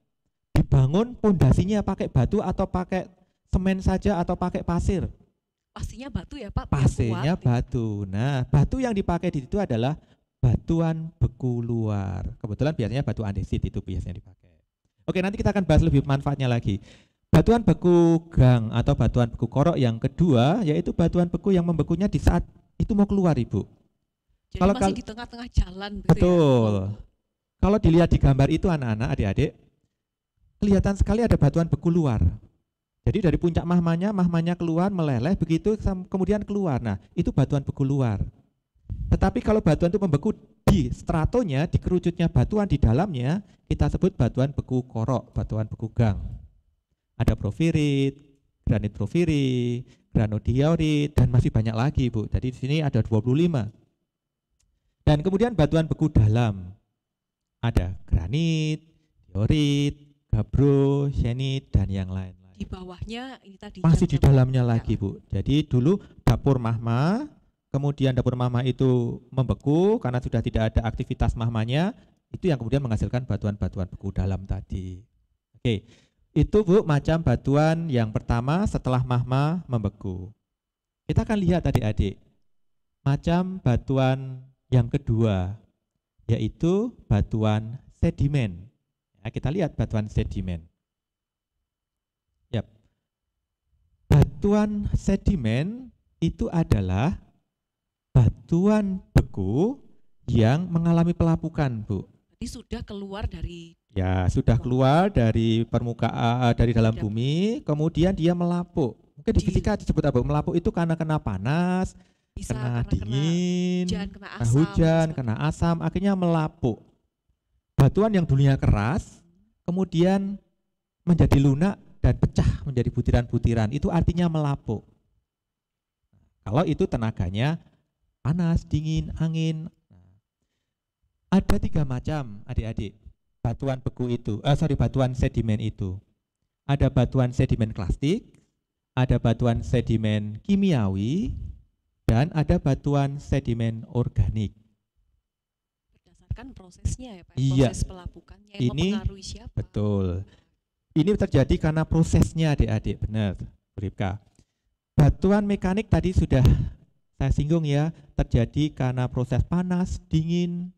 dibangun pondasinya pakai batu atau pakai semen saja atau pakai pasir? Pastinya batu ya Pak. Pastinya batu. Nah, batu yang dipakai di situ adalah batuan beku luar. Kebetulan biasanya batu andesit itu biasanya dipakai. Oke, nanti kita akan bahas lebih manfaatnya lagi. Batuan beku gang atau batuan beku korok yang kedua yaitu batuan beku yang membekunya di saat itu mau keluar ibu. Jadi kalau masih di tengah-tengah jalan. Gitu ya? betul. Ya? Kalau dilihat di gambar itu anak-anak, adik-adik, kelihatan sekali ada batuan beku luar. Jadi dari puncak mahmanya, mahmanya keluar, meleleh, begitu kemudian keluar. Nah, itu batuan beku luar. Tetapi kalau batuan itu membeku di stratonya, di kerucutnya batuan di dalamnya, kita sebut batuan beku korok, batuan beku gang. Ada profirit, granit profiri, granodiorit, dan masih banyak lagi Bu. Jadi di sini ada 25. Dan kemudian batuan beku dalam. Ada granit, diorit, gabro, senit, dan yang lain. -lain. Di bawahnya ini tadi masih di dalamnya ya. lagi Bu. Jadi dulu dapur mahma, kemudian dapur mahma itu membeku karena sudah tidak ada aktivitas mahmanya, itu yang kemudian menghasilkan batuan-batuan beku dalam tadi. Oke. Itu Bu macam batuan yang pertama setelah mahma membeku. Kita akan lihat tadi adik Macam batuan yang kedua yaitu batuan sedimen. Ya, kita lihat batuan sedimen. Yap. Batuan sedimen itu adalah batuan beku yang mengalami pelapukan, Bu. Berarti sudah keluar dari Ya, sudah keluar dari permukaan eh, eh, dari dalam bumi, kemudian dia melapuk. Mungkin di ketika disebut apa? Melapuk itu karena kena panas, bisa kena dingin, kena hujan, kena asam, kena, hujan kena asam, akhirnya melapuk. Batuan yang dulunya keras, kemudian menjadi lunak dan pecah menjadi butiran-butiran. Itu artinya melapuk. Kalau itu tenaganya panas, dingin, angin, ada tiga macam adik-adik batuan beku itu, eh, sorry batuan sedimen itu. Ada batuan sedimen plastik, ada batuan sedimen kimiawi, dan ada batuan sedimen organik. Berdasarkan prosesnya ya Pak, iya. proses pelapukannya yang Ini, mempengaruhi siapa? Betul. Ini terjadi karena prosesnya adik-adik, benar Ripka. Batuan mekanik tadi sudah saya singgung ya, terjadi karena proses panas, dingin,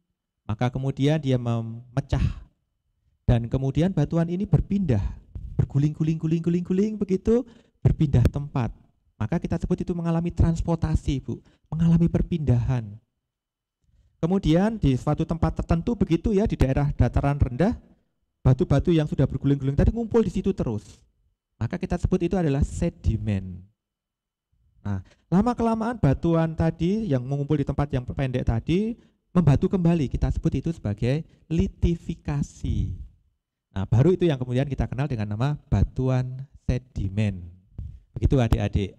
maka kemudian dia memecah dan kemudian batuan ini berpindah, berguling-guling-guling-guling-guling begitu berpindah tempat. Maka kita sebut itu mengalami transportasi, Bu, mengalami perpindahan. Kemudian di suatu tempat tertentu begitu ya di daerah dataran rendah, batu-batu yang sudah berguling-guling tadi ngumpul di situ terus. Maka kita sebut itu adalah sedimen. Nah, lama kelamaan batuan tadi yang mengumpul di tempat yang pendek tadi membatu kembali. Kita sebut itu sebagai litifikasi. Nah, baru itu yang kemudian kita kenal dengan nama batuan sedimen. Begitu adik-adik.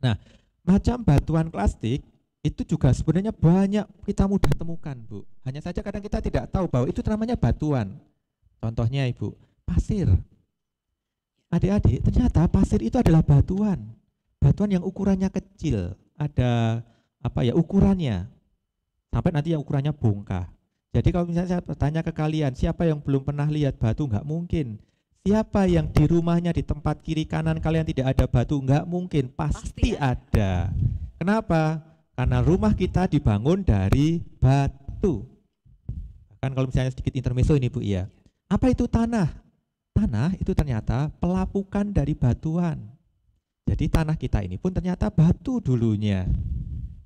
Nah, macam batuan plastik itu juga sebenarnya banyak kita mudah temukan, Bu. Hanya saja kadang kita tidak tahu bahwa itu namanya batuan. Contohnya, Ibu, pasir. Adik-adik, ternyata pasir itu adalah batuan. Batuan yang ukurannya kecil, ada apa ya ukurannya sampai nanti yang ukurannya bongkah. Jadi kalau misalnya saya tanya ke kalian, siapa yang belum pernah lihat batu? Enggak mungkin. Siapa yang di rumahnya di tempat kiri kanan kalian tidak ada batu? Enggak mungkin, pasti, pasti ada. Kenapa? Karena rumah kita dibangun dari batu. Kan kalau misalnya sedikit intermeso ini Bu ya. Apa itu tanah? Tanah itu ternyata pelapukan dari batuan. Jadi tanah kita ini pun ternyata batu dulunya.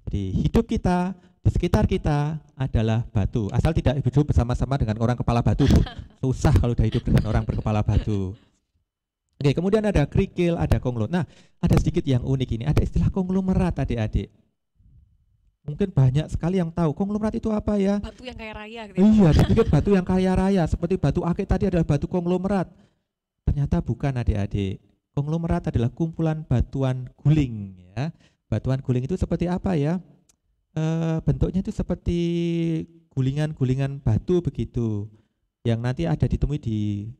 Jadi hidup kita di sekitar kita adalah batu. Asal tidak hidup bersama-sama dengan orang kepala batu. Susah kalau sudah hidup dengan orang berkepala batu. Oke, kemudian ada kerikil, ada konglomerat. Nah, ada sedikit yang unik ini. Ada istilah konglomerat adik-adik. Mungkin banyak sekali yang tahu konglomerat itu apa ya? Batu yang kaya raya gitu. Ya. Iya, sedikit batu yang kaya raya seperti batu akik tadi adalah batu konglomerat. Ternyata bukan adik-adik. Konglomerat adalah kumpulan batuan guling ya. Batuan guling itu seperti apa ya? Eh, bentuknya itu seperti gulingan-gulingan batu begitu yang nanti ada ditemui di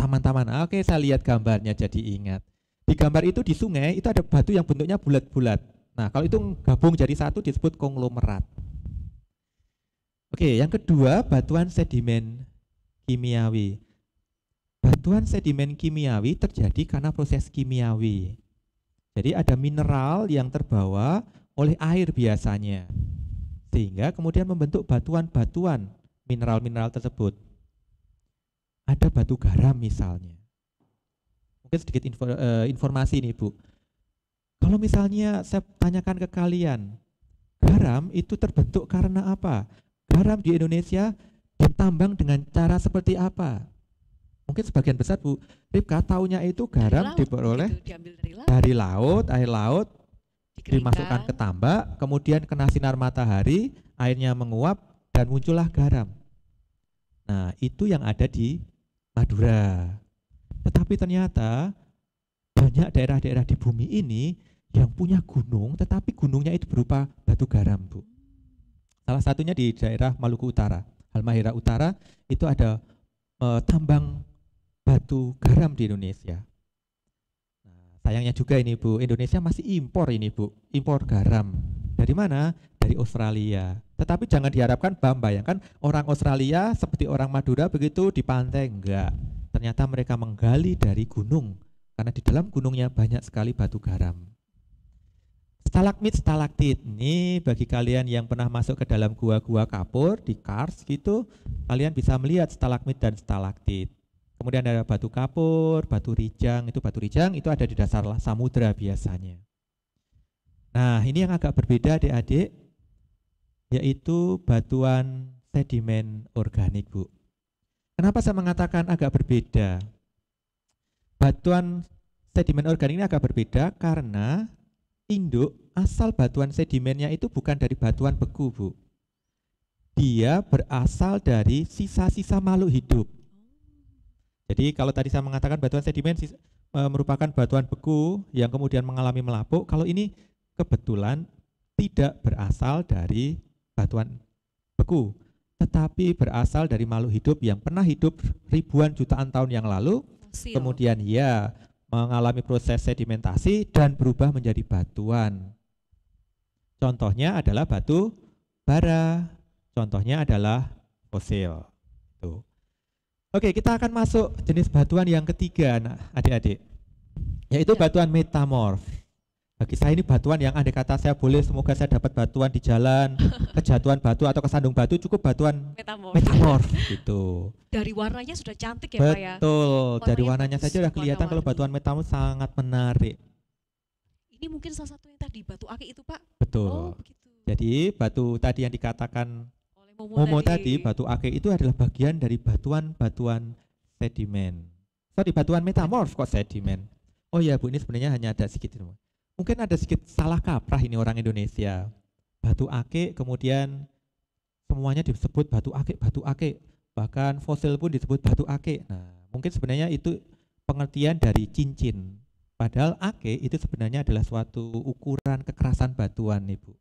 taman-taman. Ah, oke, saya lihat gambarnya jadi ingat. Di gambar itu di sungai itu ada batu yang bentuknya bulat-bulat. Nah, kalau itu gabung jadi satu disebut konglomerat. Oke, yang kedua batuan sedimen kimiawi. Batuan sedimen kimiawi terjadi karena proses kimiawi. Jadi ada mineral yang terbawa oleh air biasanya. Sehingga kemudian membentuk batuan-batuan mineral-mineral tersebut. Ada batu garam misalnya. Mungkin sedikit info, e, informasi nih Bu. Kalau misalnya saya tanyakan ke kalian, garam itu terbentuk karena apa? Garam di Indonesia ditambang dengan cara seperti apa? Mungkin sebagian besar Bu Ripka taunya itu garam dari diperoleh gitu, laut. dari laut, air laut, Dikeringkan. dimasukkan ke tambak, kemudian kena sinar matahari, airnya menguap dan muncullah garam. Nah, itu yang ada di Madura. Tetapi ternyata banyak daerah-daerah di bumi ini yang punya gunung, tetapi gunungnya itu berupa batu garam, Bu. Salah satunya di daerah Maluku Utara, Halmahera Utara, itu ada e, tambang batu garam di Indonesia. Sayangnya juga ini Bu, Indonesia masih impor ini Bu, impor garam. Dari mana? Dari Australia. Tetapi jangan diharapkan Bam bayangkan orang Australia seperti orang Madura begitu di pantai enggak. Ternyata mereka menggali dari gunung karena di dalam gunungnya banyak sekali batu garam. Stalagmit, stalaktit ini bagi kalian yang pernah masuk ke dalam gua-gua kapur di kars gitu, kalian bisa melihat stalagmit dan stalaktit. Kemudian ada batu kapur, batu rijang, itu batu rijang itu ada di dasar samudra biasanya. Nah, ini yang agak berbeda adik-adik, yaitu batuan sedimen organik, Bu. Kenapa saya mengatakan agak berbeda? Batuan sedimen organik ini agak berbeda karena induk asal batuan sedimennya itu bukan dari batuan beku, Bu. Dia berasal dari sisa-sisa makhluk hidup. Jadi kalau tadi saya mengatakan batuan sedimen e, merupakan batuan beku yang kemudian mengalami melapuk, kalau ini kebetulan tidak berasal dari batuan beku, tetapi berasal dari makhluk hidup yang pernah hidup ribuan jutaan tahun yang lalu, Fosil. kemudian ya mengalami proses sedimentasi dan berubah menjadi batuan. Contohnya adalah batu bara, contohnya adalah fosil. Tuh. Gitu. Oke, kita akan masuk jenis batuan yang ketiga, adik-adik. Yaitu ya. batuan metamorf. Bagi saya ini batuan yang andai kata saya boleh semoga saya dapat batuan di jalan, kejatuhan batu atau kesandung batu cukup batuan metamorf. metamorf gitu. Dari warnanya sudah cantik ya Betul, Pak ya. Betul, dari warnanya saja sudah kelihatan warna kalau batuan metamorf sangat menarik. Ini mungkin salah satu yang tadi batu akik itu Pak. Betul. Oh, Jadi batu tadi yang dikatakan Momo, tadi. batu ake itu adalah bagian dari batuan-batuan sedimen. Sorry, batuan metamorf kok sedimen. Oh ya Bu, ini sebenarnya hanya ada sedikit. Mungkin ada sedikit salah kaprah ini orang Indonesia. Batu ake kemudian semuanya disebut batu ake, batu ake. Bahkan fosil pun disebut batu ake. Nah, mungkin sebenarnya itu pengertian dari cincin. Padahal ake itu sebenarnya adalah suatu ukuran kekerasan batuan Ibu.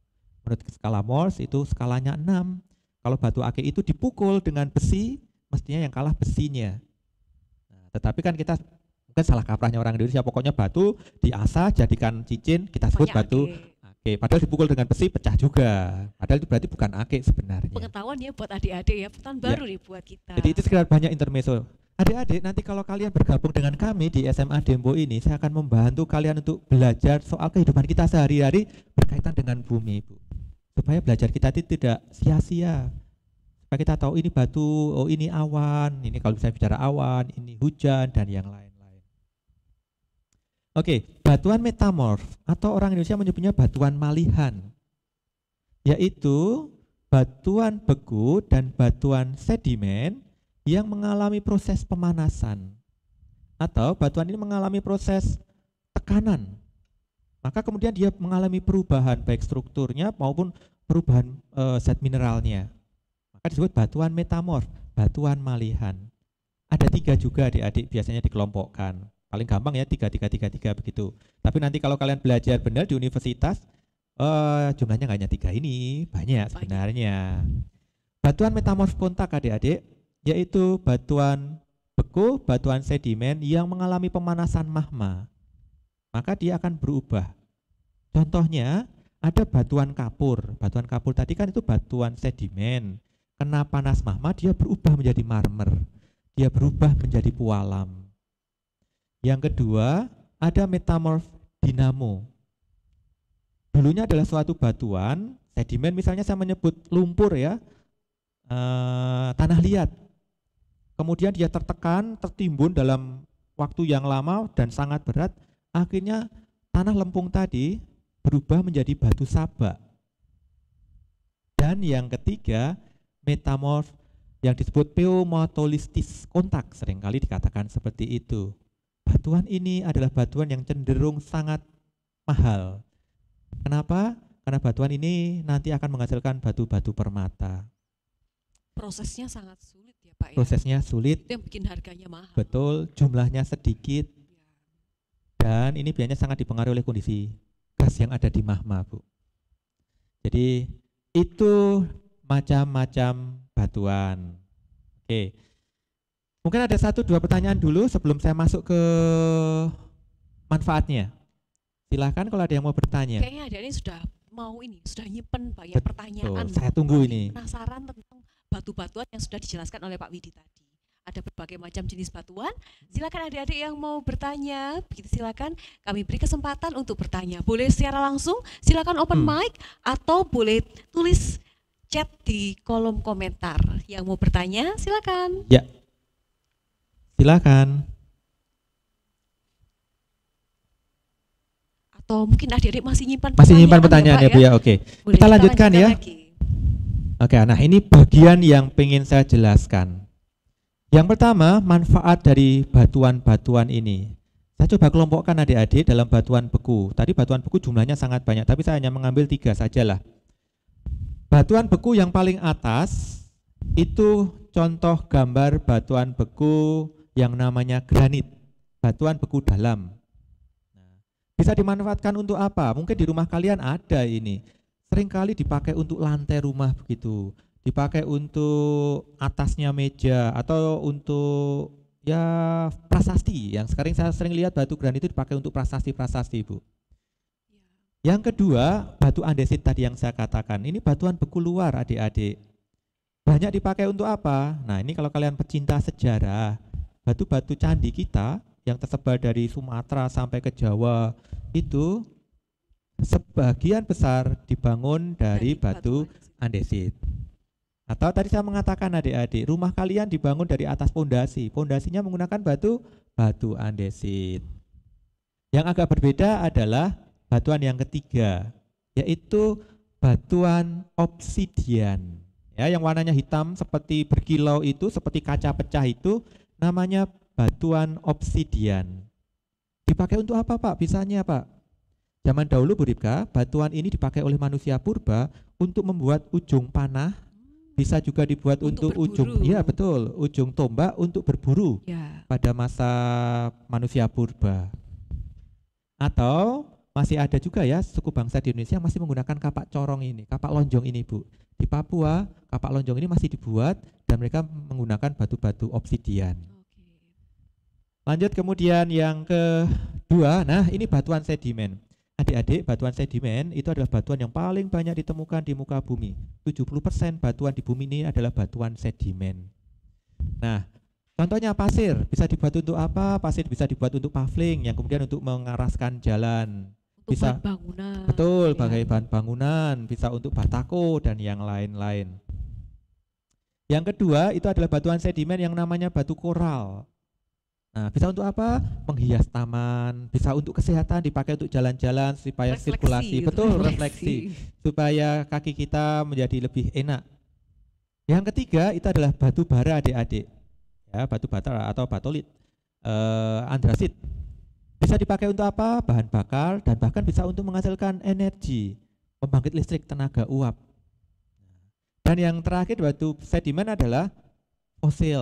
Menurut skala Morse itu skalanya 6. Kalau batu akik itu dipukul dengan besi, mestinya yang kalah besinya. Nah, tetapi kan kita mungkin salah kaprahnya orang Indonesia, pokoknya batu diasah jadikan cincin, kita sebut Banyak batu akik. Padahal dipukul dengan besi pecah juga. Padahal itu berarti bukan akik sebenarnya. Pengetahuan ya buat adik-adik ya, pesan iya. baru ya. nih buat kita. Jadi itu sekedar banyak intermezzo. Adik-adik, nanti kalau kalian bergabung dengan kami di SMA Dempo ini, saya akan membantu kalian untuk belajar soal kehidupan kita sehari-hari berkaitan dengan bumi, bu supaya belajar kita itu tidak sia-sia supaya kita tahu ini batu oh ini awan ini kalau bisa bicara awan ini hujan dan yang lain-lain oke batuan metamorf atau orang Indonesia menyebutnya batuan malihan yaitu batuan beku dan batuan sedimen yang mengalami proses pemanasan atau batuan ini mengalami proses tekanan maka kemudian dia mengalami perubahan baik strukturnya maupun perubahan e, zat mineralnya. Maka disebut batuan metamorf, batuan malihan. Ada tiga juga adik-adik biasanya dikelompokkan. Paling gampang ya tiga tiga tiga tiga begitu. Tapi nanti kalau kalian belajar benar di universitas e, jumlahnya nggak hanya tiga ini, banyak sebenarnya. Batuan metamorf kontak adik-adik yaitu batuan beku, batuan sedimen yang mengalami pemanasan magma maka dia akan berubah. Contohnya ada batuan kapur. Batuan kapur tadi kan itu batuan sedimen. Kena panas mahma dia berubah menjadi marmer. Dia berubah menjadi pualam. Yang kedua, ada metamorf dinamo. Dulunya adalah suatu batuan, sedimen misalnya saya menyebut lumpur ya, e, tanah liat. Kemudian dia tertekan, tertimbun dalam waktu yang lama dan sangat berat, Akhirnya tanah lempung tadi berubah menjadi batu sabak. Dan yang ketiga, metamorf yang disebut peumatolistis kontak seringkali dikatakan seperti itu. Batuan ini adalah batuan yang cenderung sangat mahal. Kenapa? Karena batuan ini nanti akan menghasilkan batu-batu permata. Prosesnya sangat sulit ya Pak ya? Prosesnya sulit. Itu yang bikin harganya mahal. Betul, jumlahnya sedikit, dan ini biasanya sangat dipengaruhi oleh kondisi gas yang ada di mahma, Bu. Jadi itu macam-macam batuan. Oke. Mungkin ada satu dua pertanyaan dulu sebelum saya masuk ke manfaatnya. Silahkan kalau ada yang mau bertanya. Kayaknya ada ini sudah mau ini, sudah nyimpen banyak ya, Betul, pertanyaan. Saya tunggu ini. Penasaran tentang batu-batuan yang sudah dijelaskan oleh Pak Widi tadi ada berbagai macam jenis batuan. Silakan adik-adik yang mau bertanya, begitu silakan kami beri kesempatan untuk bertanya. Boleh secara langsung, silakan open hmm. mic atau boleh tulis chat di kolom komentar. Yang mau bertanya, silakan. Ya. Silakan. Atau mungkin adik-adik masih nyimpan Masih nyimpan pertanyaan ya, Bu ya. ya? Oke. kita, lanjutkan, ya. Oke, nah ini bagian yang pengen saya jelaskan yang pertama, manfaat dari batuan-batuan ini. Saya coba kelompokkan adik-adik dalam batuan beku. Tadi batuan beku jumlahnya sangat banyak, tapi saya hanya mengambil tiga saja lah. Batuan beku yang paling atas itu contoh gambar batuan beku yang namanya granit, batuan beku dalam. Nah, bisa dimanfaatkan untuk apa? Mungkin di rumah kalian ada ini. Seringkali dipakai untuk lantai rumah begitu dipakai untuk atasnya meja atau untuk ya prasasti yang sekarang saya sering lihat batu granit itu dipakai untuk prasasti-prasasti Ibu. Iya. Yang kedua, batu andesit tadi yang saya katakan. Ini batuan beku luar Adik-adik. Banyak dipakai untuk apa? Nah, ini kalau kalian pecinta sejarah, batu-batu candi kita yang tersebar dari Sumatera sampai ke Jawa itu sebagian besar dibangun dari, batu, batu andesit. Atau tadi saya mengatakan adik-adik, rumah kalian dibangun dari atas pondasi. Pondasinya menggunakan batu batu andesit. Yang agak berbeda adalah batuan yang ketiga, yaitu batuan obsidian. Ya, yang warnanya hitam seperti berkilau itu, seperti kaca pecah itu namanya batuan obsidian. Dipakai untuk apa, Pak? Bisanya, Pak? Zaman dahulu, Bu Ripka, batuan ini dipakai oleh manusia purba untuk membuat ujung panah bisa juga dibuat untuk, untuk ujung ya betul ujung tombak untuk berburu ya. pada masa manusia purba atau masih ada juga ya suku bangsa di Indonesia masih menggunakan kapak corong ini kapak lonjong ini bu di Papua kapak lonjong ini masih dibuat dan mereka menggunakan batu-batu obsidian lanjut kemudian yang kedua nah ini batuan sedimen Adik-adik, batuan sedimen itu adalah batuan yang paling banyak ditemukan di muka bumi. 70% batuan di bumi ini adalah batuan sedimen. Nah, contohnya pasir bisa dibuat untuk apa? Pasir bisa dibuat untuk paving yang kemudian untuk mengaraskan jalan. Untuk bisa bahan bangunan. Betul, ya. bagai bahan bangunan, bisa untuk batako dan yang lain-lain. Yang kedua itu adalah batuan sedimen yang namanya batu koral. Nah, bisa untuk apa? Menghias taman, bisa untuk kesehatan, dipakai untuk jalan-jalan supaya refleksi, sirkulasi, gitu. betul refleksi. refleksi, supaya kaki kita menjadi lebih enak. Yang ketiga itu adalah batu bara adik-adik, ya batu bara atau batolit, eh, andrasit. Bisa dipakai untuk apa? Bahan bakar dan bahkan bisa untuk menghasilkan energi, pembangkit listrik tenaga uap. Dan yang terakhir batu sedimen adalah fosil,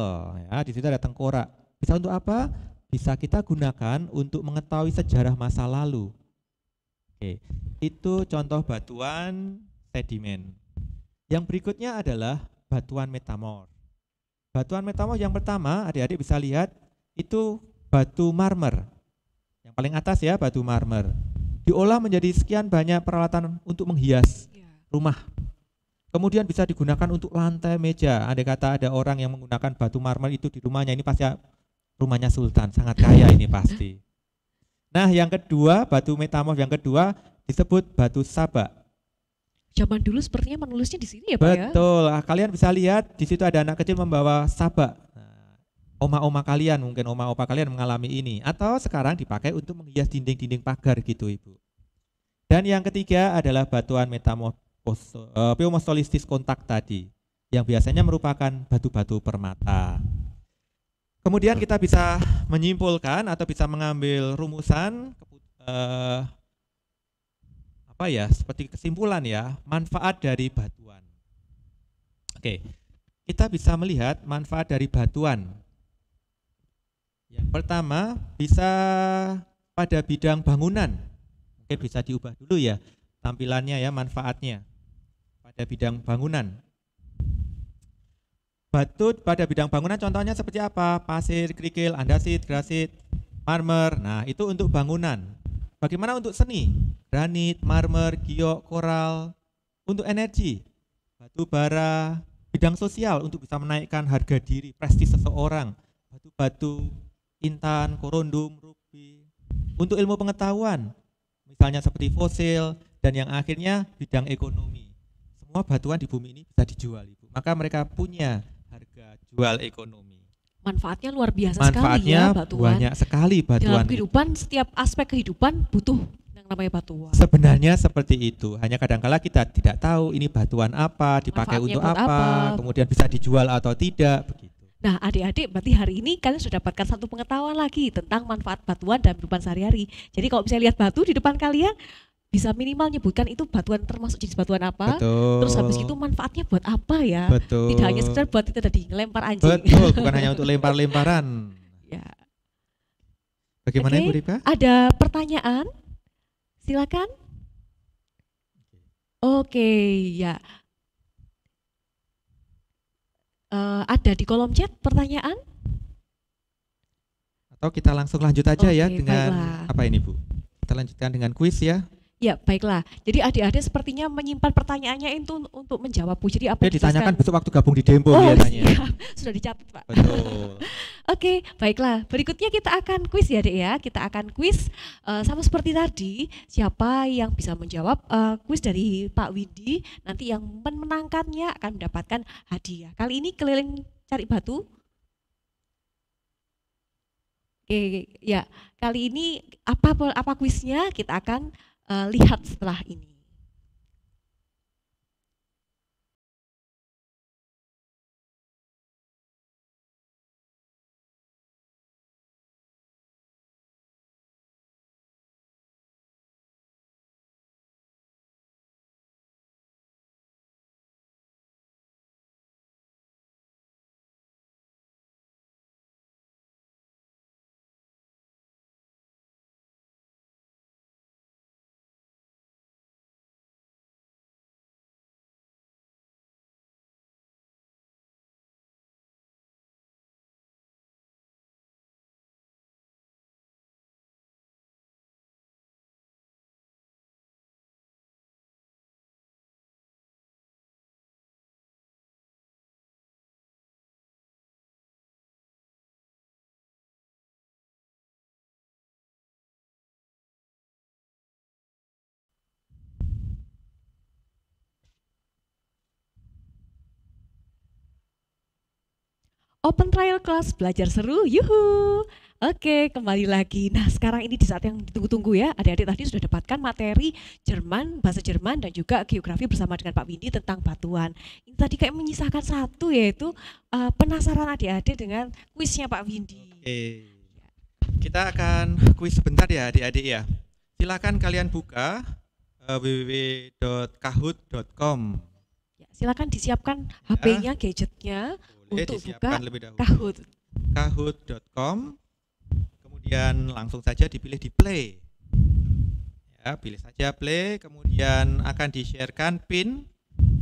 ya di situ ada tengkorak bisa untuk apa? Bisa kita gunakan untuk mengetahui sejarah masa lalu. Oke, itu contoh batuan sedimen. Yang berikutnya adalah batuan metamor. Batuan metamor yang pertama, adik-adik bisa lihat, itu batu marmer. Yang paling atas ya, batu marmer. Diolah menjadi sekian banyak peralatan untuk menghias iya. rumah. Kemudian bisa digunakan untuk lantai meja. ada kata ada orang yang menggunakan batu marmer itu di rumahnya, ini pasti rumahnya sultan, sangat kaya ini pasti. Nah, yang kedua, batu metamorf yang kedua disebut batu saba. Zaman dulu sepertinya menulisnya di sini ya, Pak ya? Betul. Ah, kalian bisa lihat di situ ada anak kecil membawa saba. Nah, oma-oma kalian, mungkin oma-opa kalian mengalami ini atau sekarang dipakai untuk menghias dinding-dinding pagar gitu, Ibu. Dan yang ketiga adalah batuan metamorf eh, peumosolistis kontak tadi yang biasanya merupakan batu-batu permata. Kemudian kita bisa menyimpulkan atau bisa mengambil rumusan eh, apa ya seperti kesimpulan ya manfaat dari batuan. Oke, kita bisa melihat manfaat dari batuan. Yang pertama bisa pada bidang bangunan. Oke, bisa diubah dulu ya tampilannya ya manfaatnya pada bidang bangunan. Batu pada bidang bangunan contohnya seperti apa? Pasir, kerikil, andasit, grasit, marmer. Nah, itu untuk bangunan. Bagaimana untuk seni? Granit, marmer, giok, koral. Untuk energi, batu bara, bidang sosial untuk bisa menaikkan harga diri, prestis seseorang. Batu-batu, intan, korondum, rubi. Untuk ilmu pengetahuan, misalnya seperti fosil dan yang akhirnya bidang ekonomi. Semua batuan di bumi ini bisa dijual, Ibu. Maka mereka punya jual ekonomi. Manfaatnya luar biasa Manfaatnya sekali ya banyak sekali batuan. Dalam kehidupan setiap aspek kehidupan butuh yang namanya batuan. Sebenarnya seperti itu. Hanya kadangkala kita tidak tahu ini batuan apa, dipakai Manfaatnya untuk apa, apa, kemudian bisa dijual atau tidak begitu. Nah, adik-adik, berarti hari ini kalian sudah dapatkan satu pengetahuan lagi tentang manfaat batuan dalam kehidupan sehari-hari. Jadi kalau bisa lihat batu di depan kalian, bisa minimal nyebutkan itu batuan termasuk jenis batuan apa betul. terus habis itu manfaatnya buat apa ya betul. tidak hanya sekedar buat kita tadi lempar anjing betul bukan hanya untuk lempar-lemparan ya bagaimana okay. Ibu Rika ada pertanyaan silakan oke okay, ya uh, ada di kolom chat pertanyaan atau kita langsung lanjut aja okay, ya dengan baiklah. apa ini Bu kita lanjutkan dengan kuis ya. Ya, baiklah. Jadi adik-adik sepertinya menyimpan pertanyaannya itu untuk menjawab. Jadi apa ya, ditanyakan besok waktu gabung di demo. oh, ya, Ya, sudah dicatat, Pak. Betul. Oke, baiklah. Berikutnya kita akan kuis ya, Dek ya. Kita akan kuis uh, sama seperti tadi, siapa yang bisa menjawab uh, kuis dari Pak Widi, nanti yang menangkannya akan mendapatkan hadiah. Kali ini keliling cari batu. Oke, ya. Kali ini apa apa kuisnya kita akan uh, lihat setelah ini. Open trial class belajar seru, yuhu. Oke, kembali lagi. Nah, sekarang ini di saat yang ditunggu-tunggu ya. Adik-adik tadi sudah dapatkan materi Jerman, bahasa Jerman dan juga geografi bersama dengan Pak Windy tentang batuan. Ini tadi kayak menyisakan satu yaitu uh, penasaran adik-adik dengan kuisnya Pak Windy. Oke. Kita akan kuis sebentar ya adik-adik ya. Silakan kalian buka uh, eh, www.kahoot.com. Ya, silakan disiapkan HP-nya, ya. gadgetnya untuk eh, buka lebih dahulu. Kahoot. Kahoot.com kemudian langsung saja dipilih di play. Ya, pilih saja play, kemudian akan di-sharekan pin.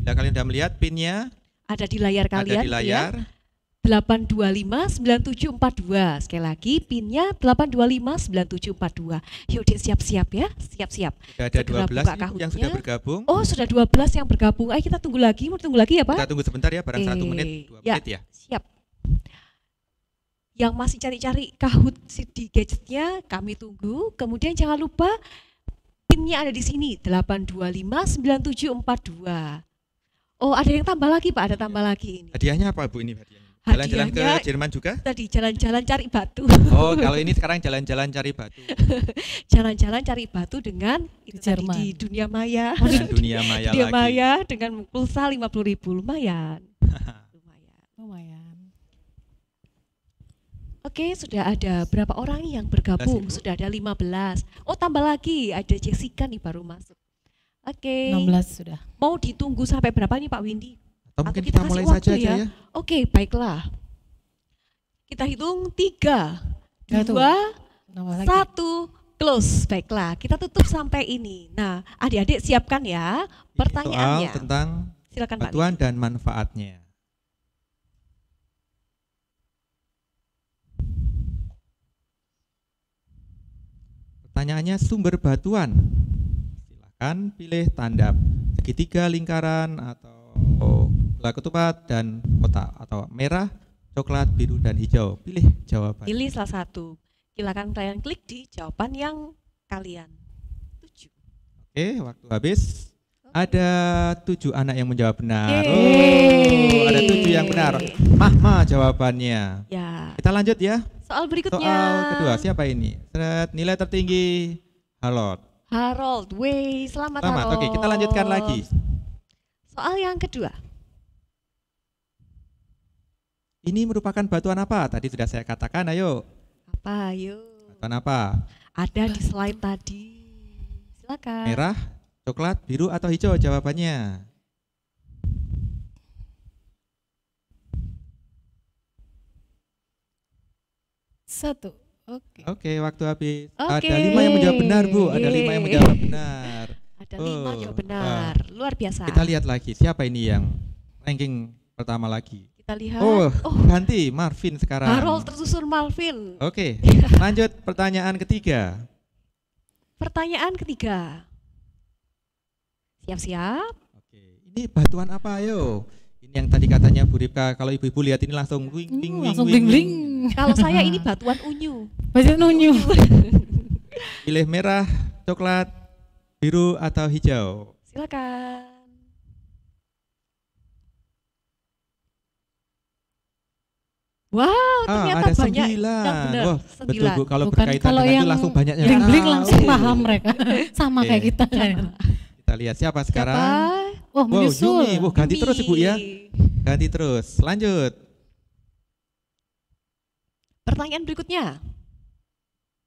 Bila kalian sudah melihat pinnya, ada di layar kalian. Ada di ya. layar. Ya 8259742. Sekali lagi pinnya 8259742. Yuk Dek siap-siap ya, siap-siap. Sudah ada 12 buka yang sudah bergabung. Oh, sudah 12 yang bergabung. Ayo kita tunggu lagi, mau tunggu lagi ya, Pak? Kita tunggu sebentar ya, barang eh, satu menit, dua ya, menit ya. Siap. Yang masih cari-cari kahut di gadgetnya, kami tunggu. Kemudian jangan lupa pinnya ada di sini 8259742. Oh, ada yang tambah lagi, Pak. Ada tambah lagi ini. Hadiahnya apa, Bu? Ini hadiah. Jalan-jalan ke Jerman juga? Tadi jalan-jalan cari batu. Oh, kalau ini sekarang jalan-jalan cari batu. jalan-jalan cari batu dengan itu Jerman. Tadi, di dunia maya. di dunia maya dunia lagi. maya dengan pulsa 50 ribu lumayan. lumayan. Lumayan. Oke, sudah ada berapa orang yang bergabung? Sudah ada 15. Oh, tambah lagi ada Jessica nih baru masuk. Oke. 16 sudah. Mau ditunggu sampai berapa nih Pak Windy? Atau mungkin kita, kita mulai saja ya. ya. Oke, baiklah. Kita hitung tiga, ya, dua, satu, close. Baiklah, kita tutup sampai ini. Nah, adik-adik siapkan ya iya, pertanyaannya. Soal tentang Silakan, bantuan dan manfaatnya. Pertanyaannya sumber batuan. Silakan pilih tanda segitiga, lingkaran, atau dua ketupat dan kotak atau merah, coklat, biru, dan hijau. Pilih jawaban. Pilih salah satu. Silakan kalian klik di jawaban yang kalian tuju. Oke, waktu habis. Ada tujuh anak yang menjawab benar. Oh, ada tujuh yang benar. Mahma jawabannya. Ya. Kita lanjut ya. Soal berikutnya. Soal kedua siapa ini? Seret nilai tertinggi Harold. Harold, way selamat, selamat. Harold. Oke, kita lanjutkan lagi. Soal yang kedua. Ini merupakan batuan apa? Tadi sudah saya katakan, ayo. Apa, ayo. Batuan apa? Ada di slide tadi. Silakan. Merah, coklat, biru atau hijau jawabannya? Satu. Oke. Okay. Oke, okay, waktu habis. Okay. Ada lima yang menjawab benar, Bu. Ada lima yang menjawab benar. Ada oh, lima yang benar. Luar biasa. Kita lihat lagi siapa ini yang ranking pertama lagi. Kita lihat. Oh, oh. ganti Marvin sekarang. Harol tersusun Marvin. Oke, okay. Iya. lanjut pertanyaan ketiga. Pertanyaan ketiga. Siap-siap. Oke, ini batuan apa ayo? Ini yang tadi katanya Bu Ripka, kalau ibu-ibu lihat ini langsung wing hmm, wing wing. Langsung bling-bling. Kalau saya ini batuan unyu. Batuan unyu. Pilih merah, coklat, biru atau hijau? Silakan. Wow, ah, ternyata ah, ada banyak. Sembilan. Benar, oh, Betul, Bu, kalau Bukan berkaitan kalau dengan yang itu langsung banyaknya. yang bling bling langsung paham mereka. Sama kayak kita. kita lihat siapa sekarang? Siapa? Oh, wow, menyusul. Yumi. Wow, ganti Yumi. terus Ibu ya. Ganti terus. Lanjut. Pertanyaan berikutnya.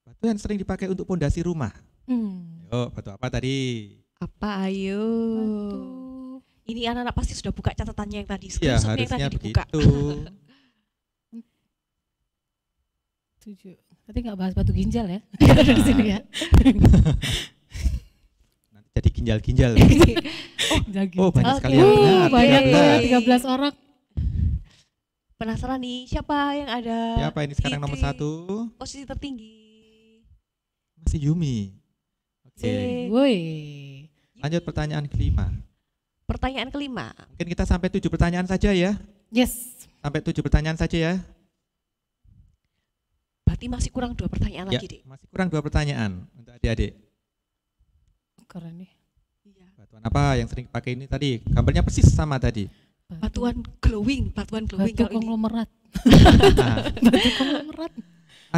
Batu yang sering dipakai untuk pondasi rumah. Hmm. Oh, batu apa tadi? Apa ayo? Batu. Ini anak-anak pasti sudah buka catatannya yang tadi. Iya, harusnya yang tadi dibuka. begitu. Tujuh. Nanti nggak bahas batu ginjal ya? Ada di sini ya. Nanti jadi ginjal-ginjal. oh, oh, banyak sekali. Okay. Uh, oh, banyak iya, tuh, belas orang. Penasaran nih, siapa yang ada? Siapa ini sekarang nomor satu? Posisi tertinggi. Masih Yumi. Oke. Okay. Woi. Lanjut pertanyaan kelima. Pertanyaan kelima. Mungkin kita sampai tujuh pertanyaan saja ya. Yes. Sampai tujuh pertanyaan saja ya. Berarti masih kurang dua pertanyaan ya, lagi, Dek. Masih kurang dua pertanyaan untuk adik-adik. Keren nih. Iya. Batuan apa yang sering pakai ini tadi? Gambarnya persis sama tadi. Batuan glowing, batuan glowing Batu konglomerat. Nah. Batu konglomerat.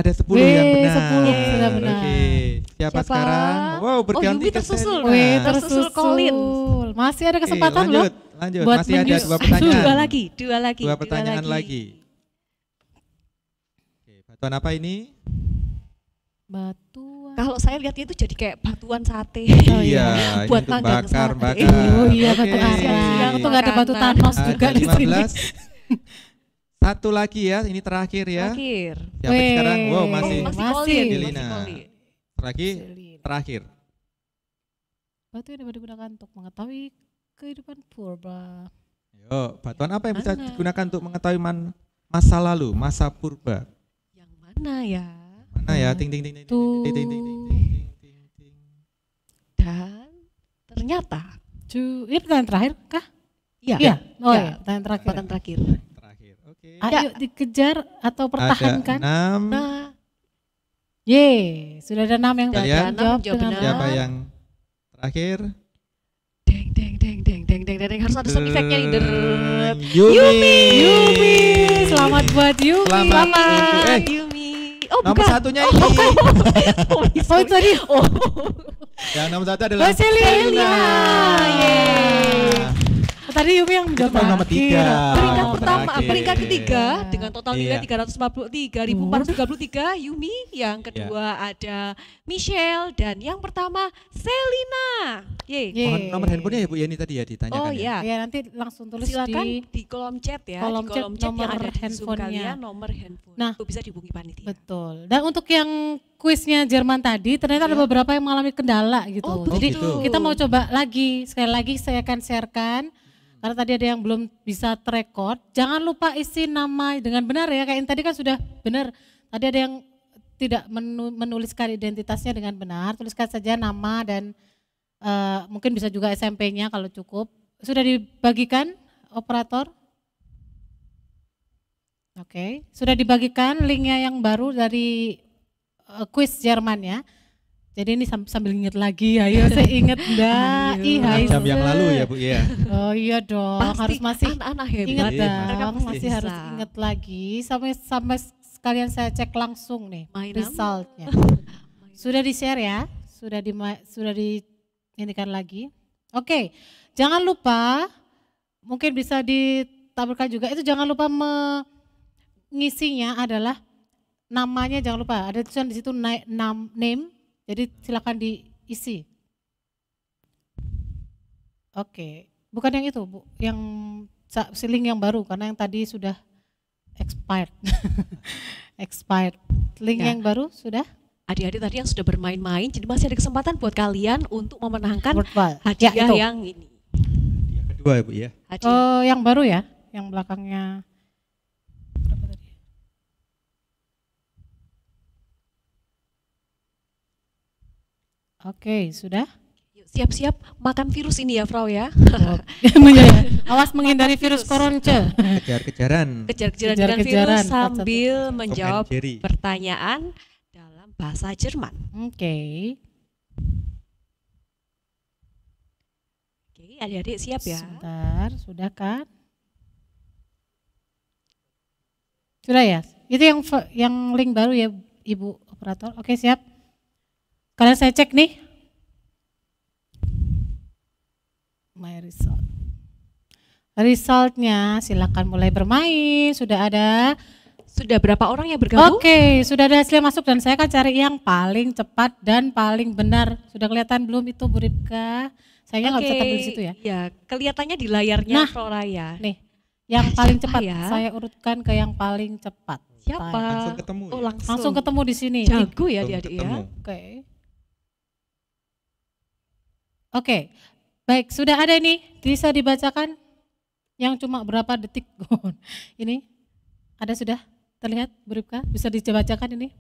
Ada sepuluh Wee, yang benar. Sepuluh sudah benar. Oke. Siapa, Siapa, sekarang? Wow, oh, berganti oh, tersusul. Wih, nah. tersusul Masih ada kesempatan Oke, lanjut, loh. Lanjut, lanjut. masih ada dua pertanyaan. Dua lagi, dua lagi. Dua pertanyaan dua lagi. lagi. Batuan apa ini? Batuan. Kalau saya lihatnya itu jadi kayak batuan sate. Oh iya, buat magang bakar, sate. Bakar. Oh iya, okay. batu siang Itu enggak ada batu Thanos ada juga 15. di sini. Satu lagi ya, ini terakhir ya. Terakhir. Siapa Wey. sekarang? Wow, masih oh, masih Koli, Delina. Terakhir, terakhir. Batu yang dapat digunakan untuk mengetahui kehidupan purba. Yo, batuan apa yang bisa digunakan untuk mengetahui man, masa lalu, masa purba? Mana ya? Mana ya? Ting ting ting ting ting ting ting ting ting. Dan ternyata Ju, ini terakhir kah? Iya. Iya. Oh iya, terakhir. Pertanyaan terakhir. Terakhir. Oke. Ayo dikejar atau pertahankan. Ada enam. Nah, ye, sudah ada enam yang Kalian jawab, jawab benar. Siapa yang terakhir? Deng deng deng deng deng deng deng, harus ada sound effectnya nih. Yumi. Yumi. Yumi. Selamat buat Yumi. Selamat. Selamat. Eh, Oh, nomor bukan. satunya oh, ini. Oh, oh, oh, oh tadi. Oh. Yang nomor satu adalah Celia. Celia. Yeay tadi Yumi yang jawab nomor tiga. Iya. Peringkat pertama, terakhir. peringkat ketiga dengan total nilai tiga ratus empat puluh tiga uh. ribu empat ratus tiga puluh tiga. Yumi yang kedua yeah. ada Michelle dan yang pertama Selina. Ye. Mohon nomor handphonenya ya Bu Yeni ya, tadi ya ditanyakan. Oh ya. iya. Ya nanti langsung tulis Silakan di, di kolom chat ya. Kolom, di kolom chat, chat yang ada handphonenya. nomor handphone. Nah, itu bisa dihubungi panitia. Betul. Dan untuk yang kuisnya Jerman tadi ternyata ya. ada iya. beberapa yang mengalami kendala gitu. Oh, Jadi oh, gitu. kita mau coba lagi sekali lagi saya akan sharekan karena tadi ada yang belum bisa terekod, jangan lupa isi nama dengan benar ya, kayak yang tadi kan sudah benar. Tadi ada yang tidak menuliskan identitasnya dengan benar, tuliskan saja nama dan uh, mungkin bisa juga SMP-nya kalau cukup. Sudah dibagikan operator? Oke, okay. sudah dibagikan linknya yang baru dari uh, eh, quiz Jerman ya. Jadi ini sambil inget lagi, ya. ayo saya inget enggak? jam yang lalu ya Bu, iya. Oh iya dong, pasti harus masih anak -anak ya, inget iya, dong, masih harus inget lagi sampai sampai sekalian saya cek langsung nih My resultnya. sudah di share ya, sudah di sudah di ini kan lagi. Oke, jangan lupa mungkin bisa ditaburkan juga itu jangan lupa mengisinya adalah namanya jangan lupa ada tulisan di situ name jadi silakan diisi. Oke, bukan yang itu, Bu. Yang link yang baru karena yang tadi sudah expired. expired. Link ya. yang baru sudah? Adik-adik tadi yang sudah bermain-main, jadi masih ada kesempatan buat kalian untuk memenangkan ya, hadiah ya, yang ini. Hadiah kedua, ya, Bu ya. Hadiah. Oh, yang baru ya, yang belakangnya Oke, sudah? Siap-siap makan virus ini ya, Frau ya. Awas menghindari virus koronce. Kejar-kejaran. Kejar-kejaran Kejar virus sambil menjawab pertanyaan dalam bahasa Jerman. Oke. Okay. Oke, okay, adik-adik siap ya? Sebentar, sudah kan? Sudah ya? Itu yang yang link baru ya, Ibu operator. Oke, siap. Kalian saya cek nih. My result. Resultnya silakan mulai bermain. Sudah ada sudah berapa orang yang bergabung? Oke, okay, sudah ada hasilnya masuk dan saya akan cari yang paling cepat dan paling benar. Sudah kelihatan belum itu Bu Ripka? Saya nggak okay. bisa tampil di situ ya. Iya, kelihatannya di layarnya nah, Floraya. Nih, yang paling cepat ya? saya urutkan ke yang paling cepat. Siapa? Langsung ketemu. Ya? Oh, langsung. langsung ketemu di sini. Jago ya dia ya. Oke. Okay. Oke, baik sudah ada ini bisa dibacakan yang cuma berapa detik ini ada sudah terlihat Buripka bisa dibacakan ini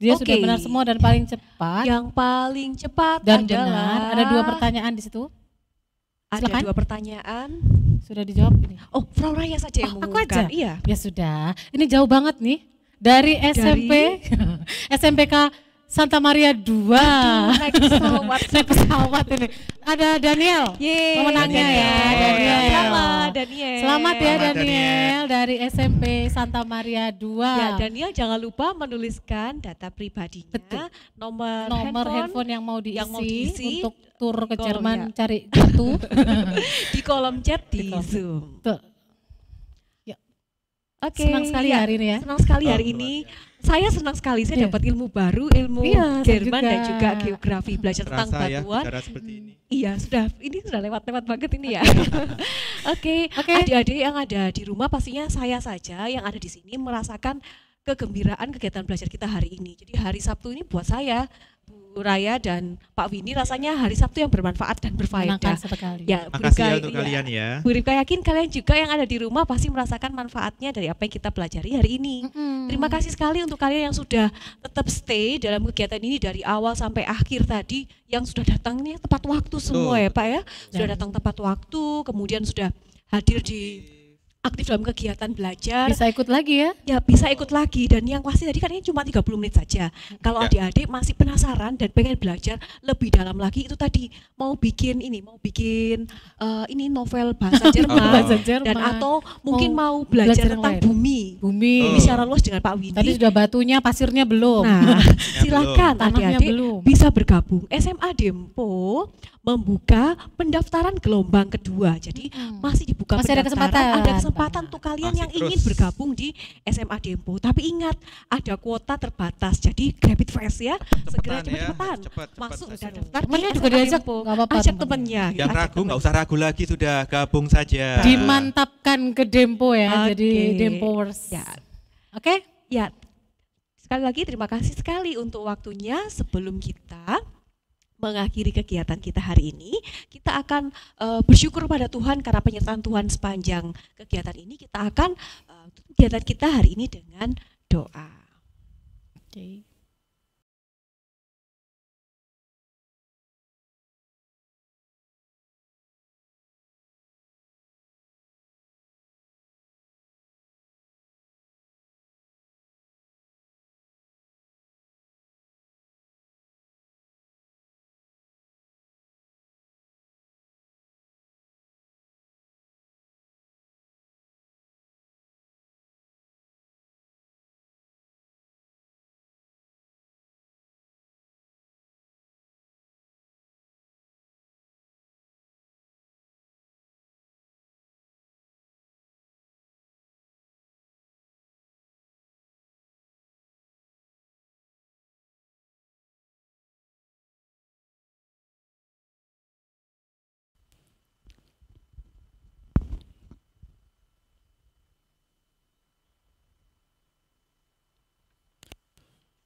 dia okay. sudah benar semua dan paling cepat yang paling cepat dan adalah... benar ada dua pertanyaan di situ ada dua pertanyaan sudah dijawab ini oh Frau Raya saja yang oh, aku aja. iya ya sudah ini jauh banget nih dari SMP dari... SMPK Santa Maria 2. Aduh, naik pesawat. naik pesawat ini. Ada Daniel Yeay, pemenangnya ya, Daniel. ya. Daniel. Selamat Daniel. Selamat ya Selamat Daniel, Daniel dari SMP Santa Maria 2. Ya, Daniel jangan lupa menuliskan data pribadinya, Betul. nomor nomor handphone, handphone yang mau diisi, yang mau diisi untuk tur ke kolom, Jerman ya. cari itu di kolom chat di, di kolom. Zoom. Betul. Ya. Oke. Okay, senang sekali ya, hari ini ya. Senang sekali hari oh, ini. Ya saya senang sekali saya yeah. dapat ilmu baru, ilmu yeah, Jerman juga. dan juga geografi belajar tentang ya, batuan. Ya, seperti ini. Iya, sudah ini sudah lewat-lewat banget ini ya. Oke, okay. okay. adik-adik yang ada di rumah pastinya saya saja yang ada di sini merasakan kegembiraan kegiatan belajar kita hari ini. Jadi hari Sabtu ini buat saya Raya dan Pak Wini rasanya hari Sabtu yang bermanfaat dan berfaedah. Ya, Makasih ya untuk ya. kalian ya. Bu Rifka yakin kalian juga yang ada di rumah pasti merasakan manfaatnya dari apa yang kita pelajari hari ini. Mm-hmm. Terima kasih sekali untuk kalian yang sudah tetap stay dalam kegiatan ini dari awal sampai akhir tadi yang sudah datang datangnya tepat waktu semua Tuh. ya Pak ya. Sudah datang tepat waktu, kemudian sudah hadir di aktif dalam kegiatan belajar. Bisa ikut lagi ya? Ya bisa ikut lagi dan yang pasti tadi kan ini cuma 30 menit saja. Hmm. Kalau ya. adik-adik masih penasaran dan pengen belajar lebih dalam lagi itu tadi mau bikin ini, mau bikin uh, ini novel bahasa Jerman, bahasa Jerman. dan atau mungkin mau, mau belajar, belajar tentang bumi. Bumi. Bumi secara luas dengan Pak windu Tadi sudah batunya, pasirnya belum. Nah, silakan adik-adik bisa bergabung SMA Dempo membuka pendaftaran gelombang kedua. Jadi hmm. masih dibuka masih pendaftaran, ada kesempatan, ada kesempatan untuk kalian masih yang terus. ingin bergabung di SMA Dempo. Tapi ingat, ada kuota terbatas. Jadi grab it fast ya. Cepetan Segera cepat-cepetan. Ya. Cepat, cepat, Masuk cepat, daftar. Temennya juga diajak, Bu. Enggak apa-apa. Ajak temennya. Yang ragu enggak usah ragu lagi sudah gabung saja. Dimantapkan ke Dempo ya. Okay. Jadi Dempoers. Ya. Oke? Okay? Ya. Sekali lagi terima kasih sekali untuk waktunya sebelum kita mengakhiri kegiatan kita hari ini, kita akan uh, bersyukur pada Tuhan karena penyertaan Tuhan sepanjang kegiatan ini. Kita akan uh, kegiatan kita hari ini dengan doa. Okay.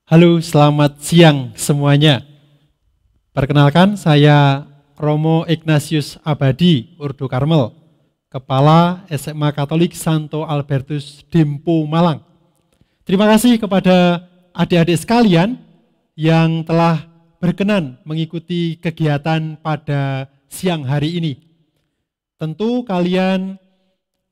Halo, selamat siang semuanya. Perkenalkan, saya Romo Ignatius Abadi, Urdu Karmel, Kepala SMA Katolik Santo Albertus Dempo Malang. Terima kasih kepada adik-adik sekalian yang telah berkenan mengikuti kegiatan pada siang hari ini. Tentu kalian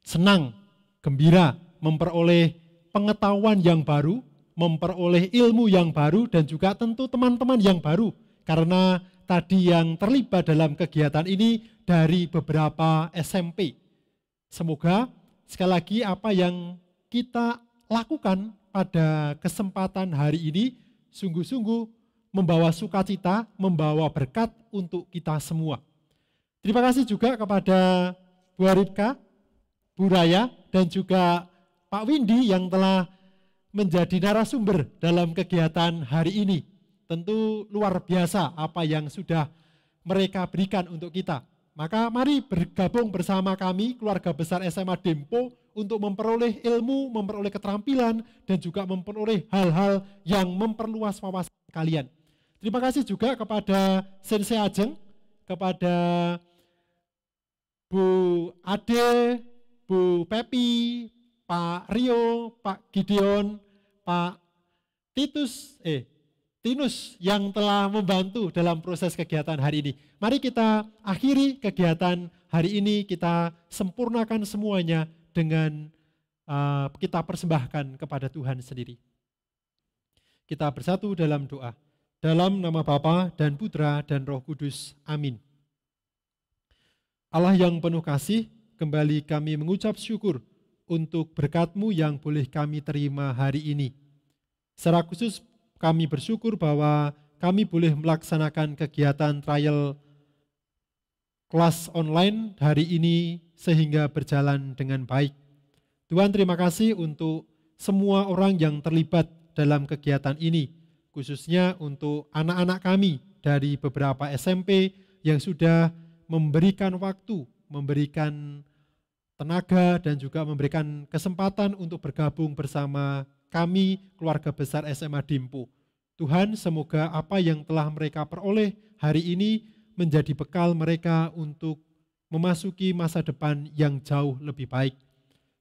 senang, gembira memperoleh pengetahuan yang baru memperoleh ilmu yang baru dan juga tentu teman-teman yang baru. Karena tadi yang terlibat dalam kegiatan ini dari beberapa SMP. Semoga sekali lagi apa yang kita lakukan pada kesempatan hari ini sungguh-sungguh membawa sukacita, membawa berkat untuk kita semua. Terima kasih juga kepada Bu Arifka, Bu Raya, dan juga Pak Windy yang telah menjadi narasumber dalam kegiatan hari ini. Tentu luar biasa apa yang sudah mereka berikan untuk kita. Maka mari bergabung bersama kami keluarga besar SMA Dempo untuk memperoleh ilmu, memperoleh keterampilan, dan juga memperoleh hal-hal yang memperluas wawasan kalian. Terima kasih juga kepada Sensei Ajeng, kepada Bu Ade, Bu Pepi, Pak Rio, Pak Gideon, Pak Titus eh Tinus yang telah membantu dalam proses kegiatan hari ini. Mari kita akhiri kegiatan hari ini, kita sempurnakan semuanya dengan uh, kita persembahkan kepada Tuhan sendiri. Kita bersatu dalam doa. Dalam nama Bapa dan Putra dan Roh Kudus. Amin. Allah yang penuh kasih, kembali kami mengucap syukur untuk berkatmu yang boleh kami terima hari ini. Secara khusus kami bersyukur bahwa kami boleh melaksanakan kegiatan trial kelas online hari ini sehingga berjalan dengan baik. Tuhan terima kasih untuk semua orang yang terlibat dalam kegiatan ini, khususnya untuk anak-anak kami dari beberapa SMP yang sudah memberikan waktu, memberikan tenaga dan juga memberikan kesempatan untuk bergabung bersama kami keluarga besar SMA Dimpu. Tuhan semoga apa yang telah mereka peroleh hari ini menjadi bekal mereka untuk memasuki masa depan yang jauh lebih baik.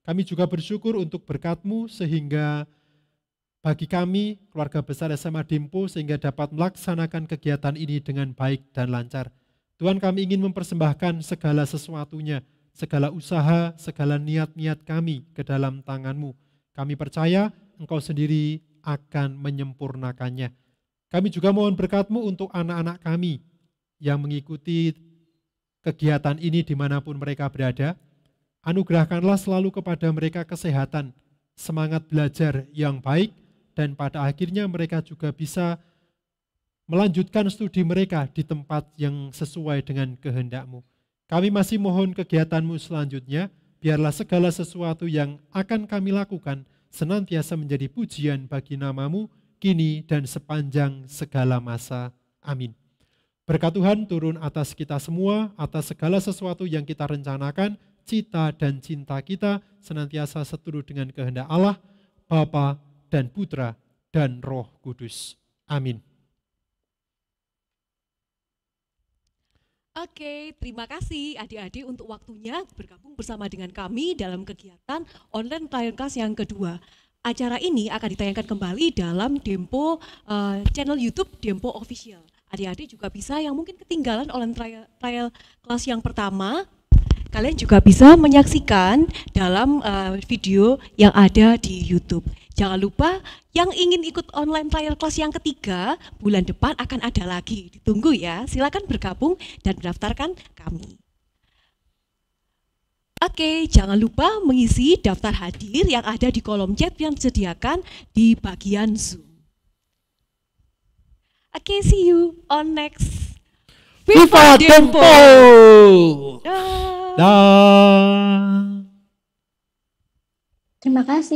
Kami juga bersyukur untuk berkatmu sehingga bagi kami keluarga besar SMA Dimpu sehingga dapat melaksanakan kegiatan ini dengan baik dan lancar. Tuhan kami ingin mempersembahkan segala sesuatunya segala usaha, segala niat-niat kami ke dalam tanganmu. Kami percaya engkau sendiri akan menyempurnakannya. Kami juga mohon berkatmu untuk anak-anak kami yang mengikuti kegiatan ini dimanapun mereka berada. Anugerahkanlah selalu kepada mereka kesehatan, semangat belajar yang baik, dan pada akhirnya mereka juga bisa melanjutkan studi mereka di tempat yang sesuai dengan kehendakmu. Kami masih mohon kegiatanmu selanjutnya, biarlah segala sesuatu yang akan kami lakukan senantiasa menjadi pujian bagi namamu, kini dan sepanjang segala masa. Amin. Berkat Tuhan turun atas kita semua, atas segala sesuatu yang kita rencanakan, cita dan cinta kita senantiasa seturut dengan kehendak Allah, Bapa dan Putra dan Roh Kudus. Amin. Oke, terima kasih adik-adik untuk waktunya bergabung bersama dengan kami dalam kegiatan online client class yang kedua. Acara ini akan ditayangkan kembali dalam Dempo uh, channel YouTube Dempo Official. Adik-adik juga bisa yang mungkin ketinggalan online trial, trial class yang pertama Kalian juga bisa menyaksikan dalam uh, video yang ada di YouTube. Jangan lupa yang ingin ikut online trial class yang ketiga, bulan depan akan ada lagi. Ditunggu ya, silakan bergabung dan daftarkan kami. Oke, jangan lupa mengisi daftar hadir yang ada di kolom chat yang disediakan di bagian Zoom. Oke, see you on next Viva, Tempo. Dempo. Dah. Terima kasih.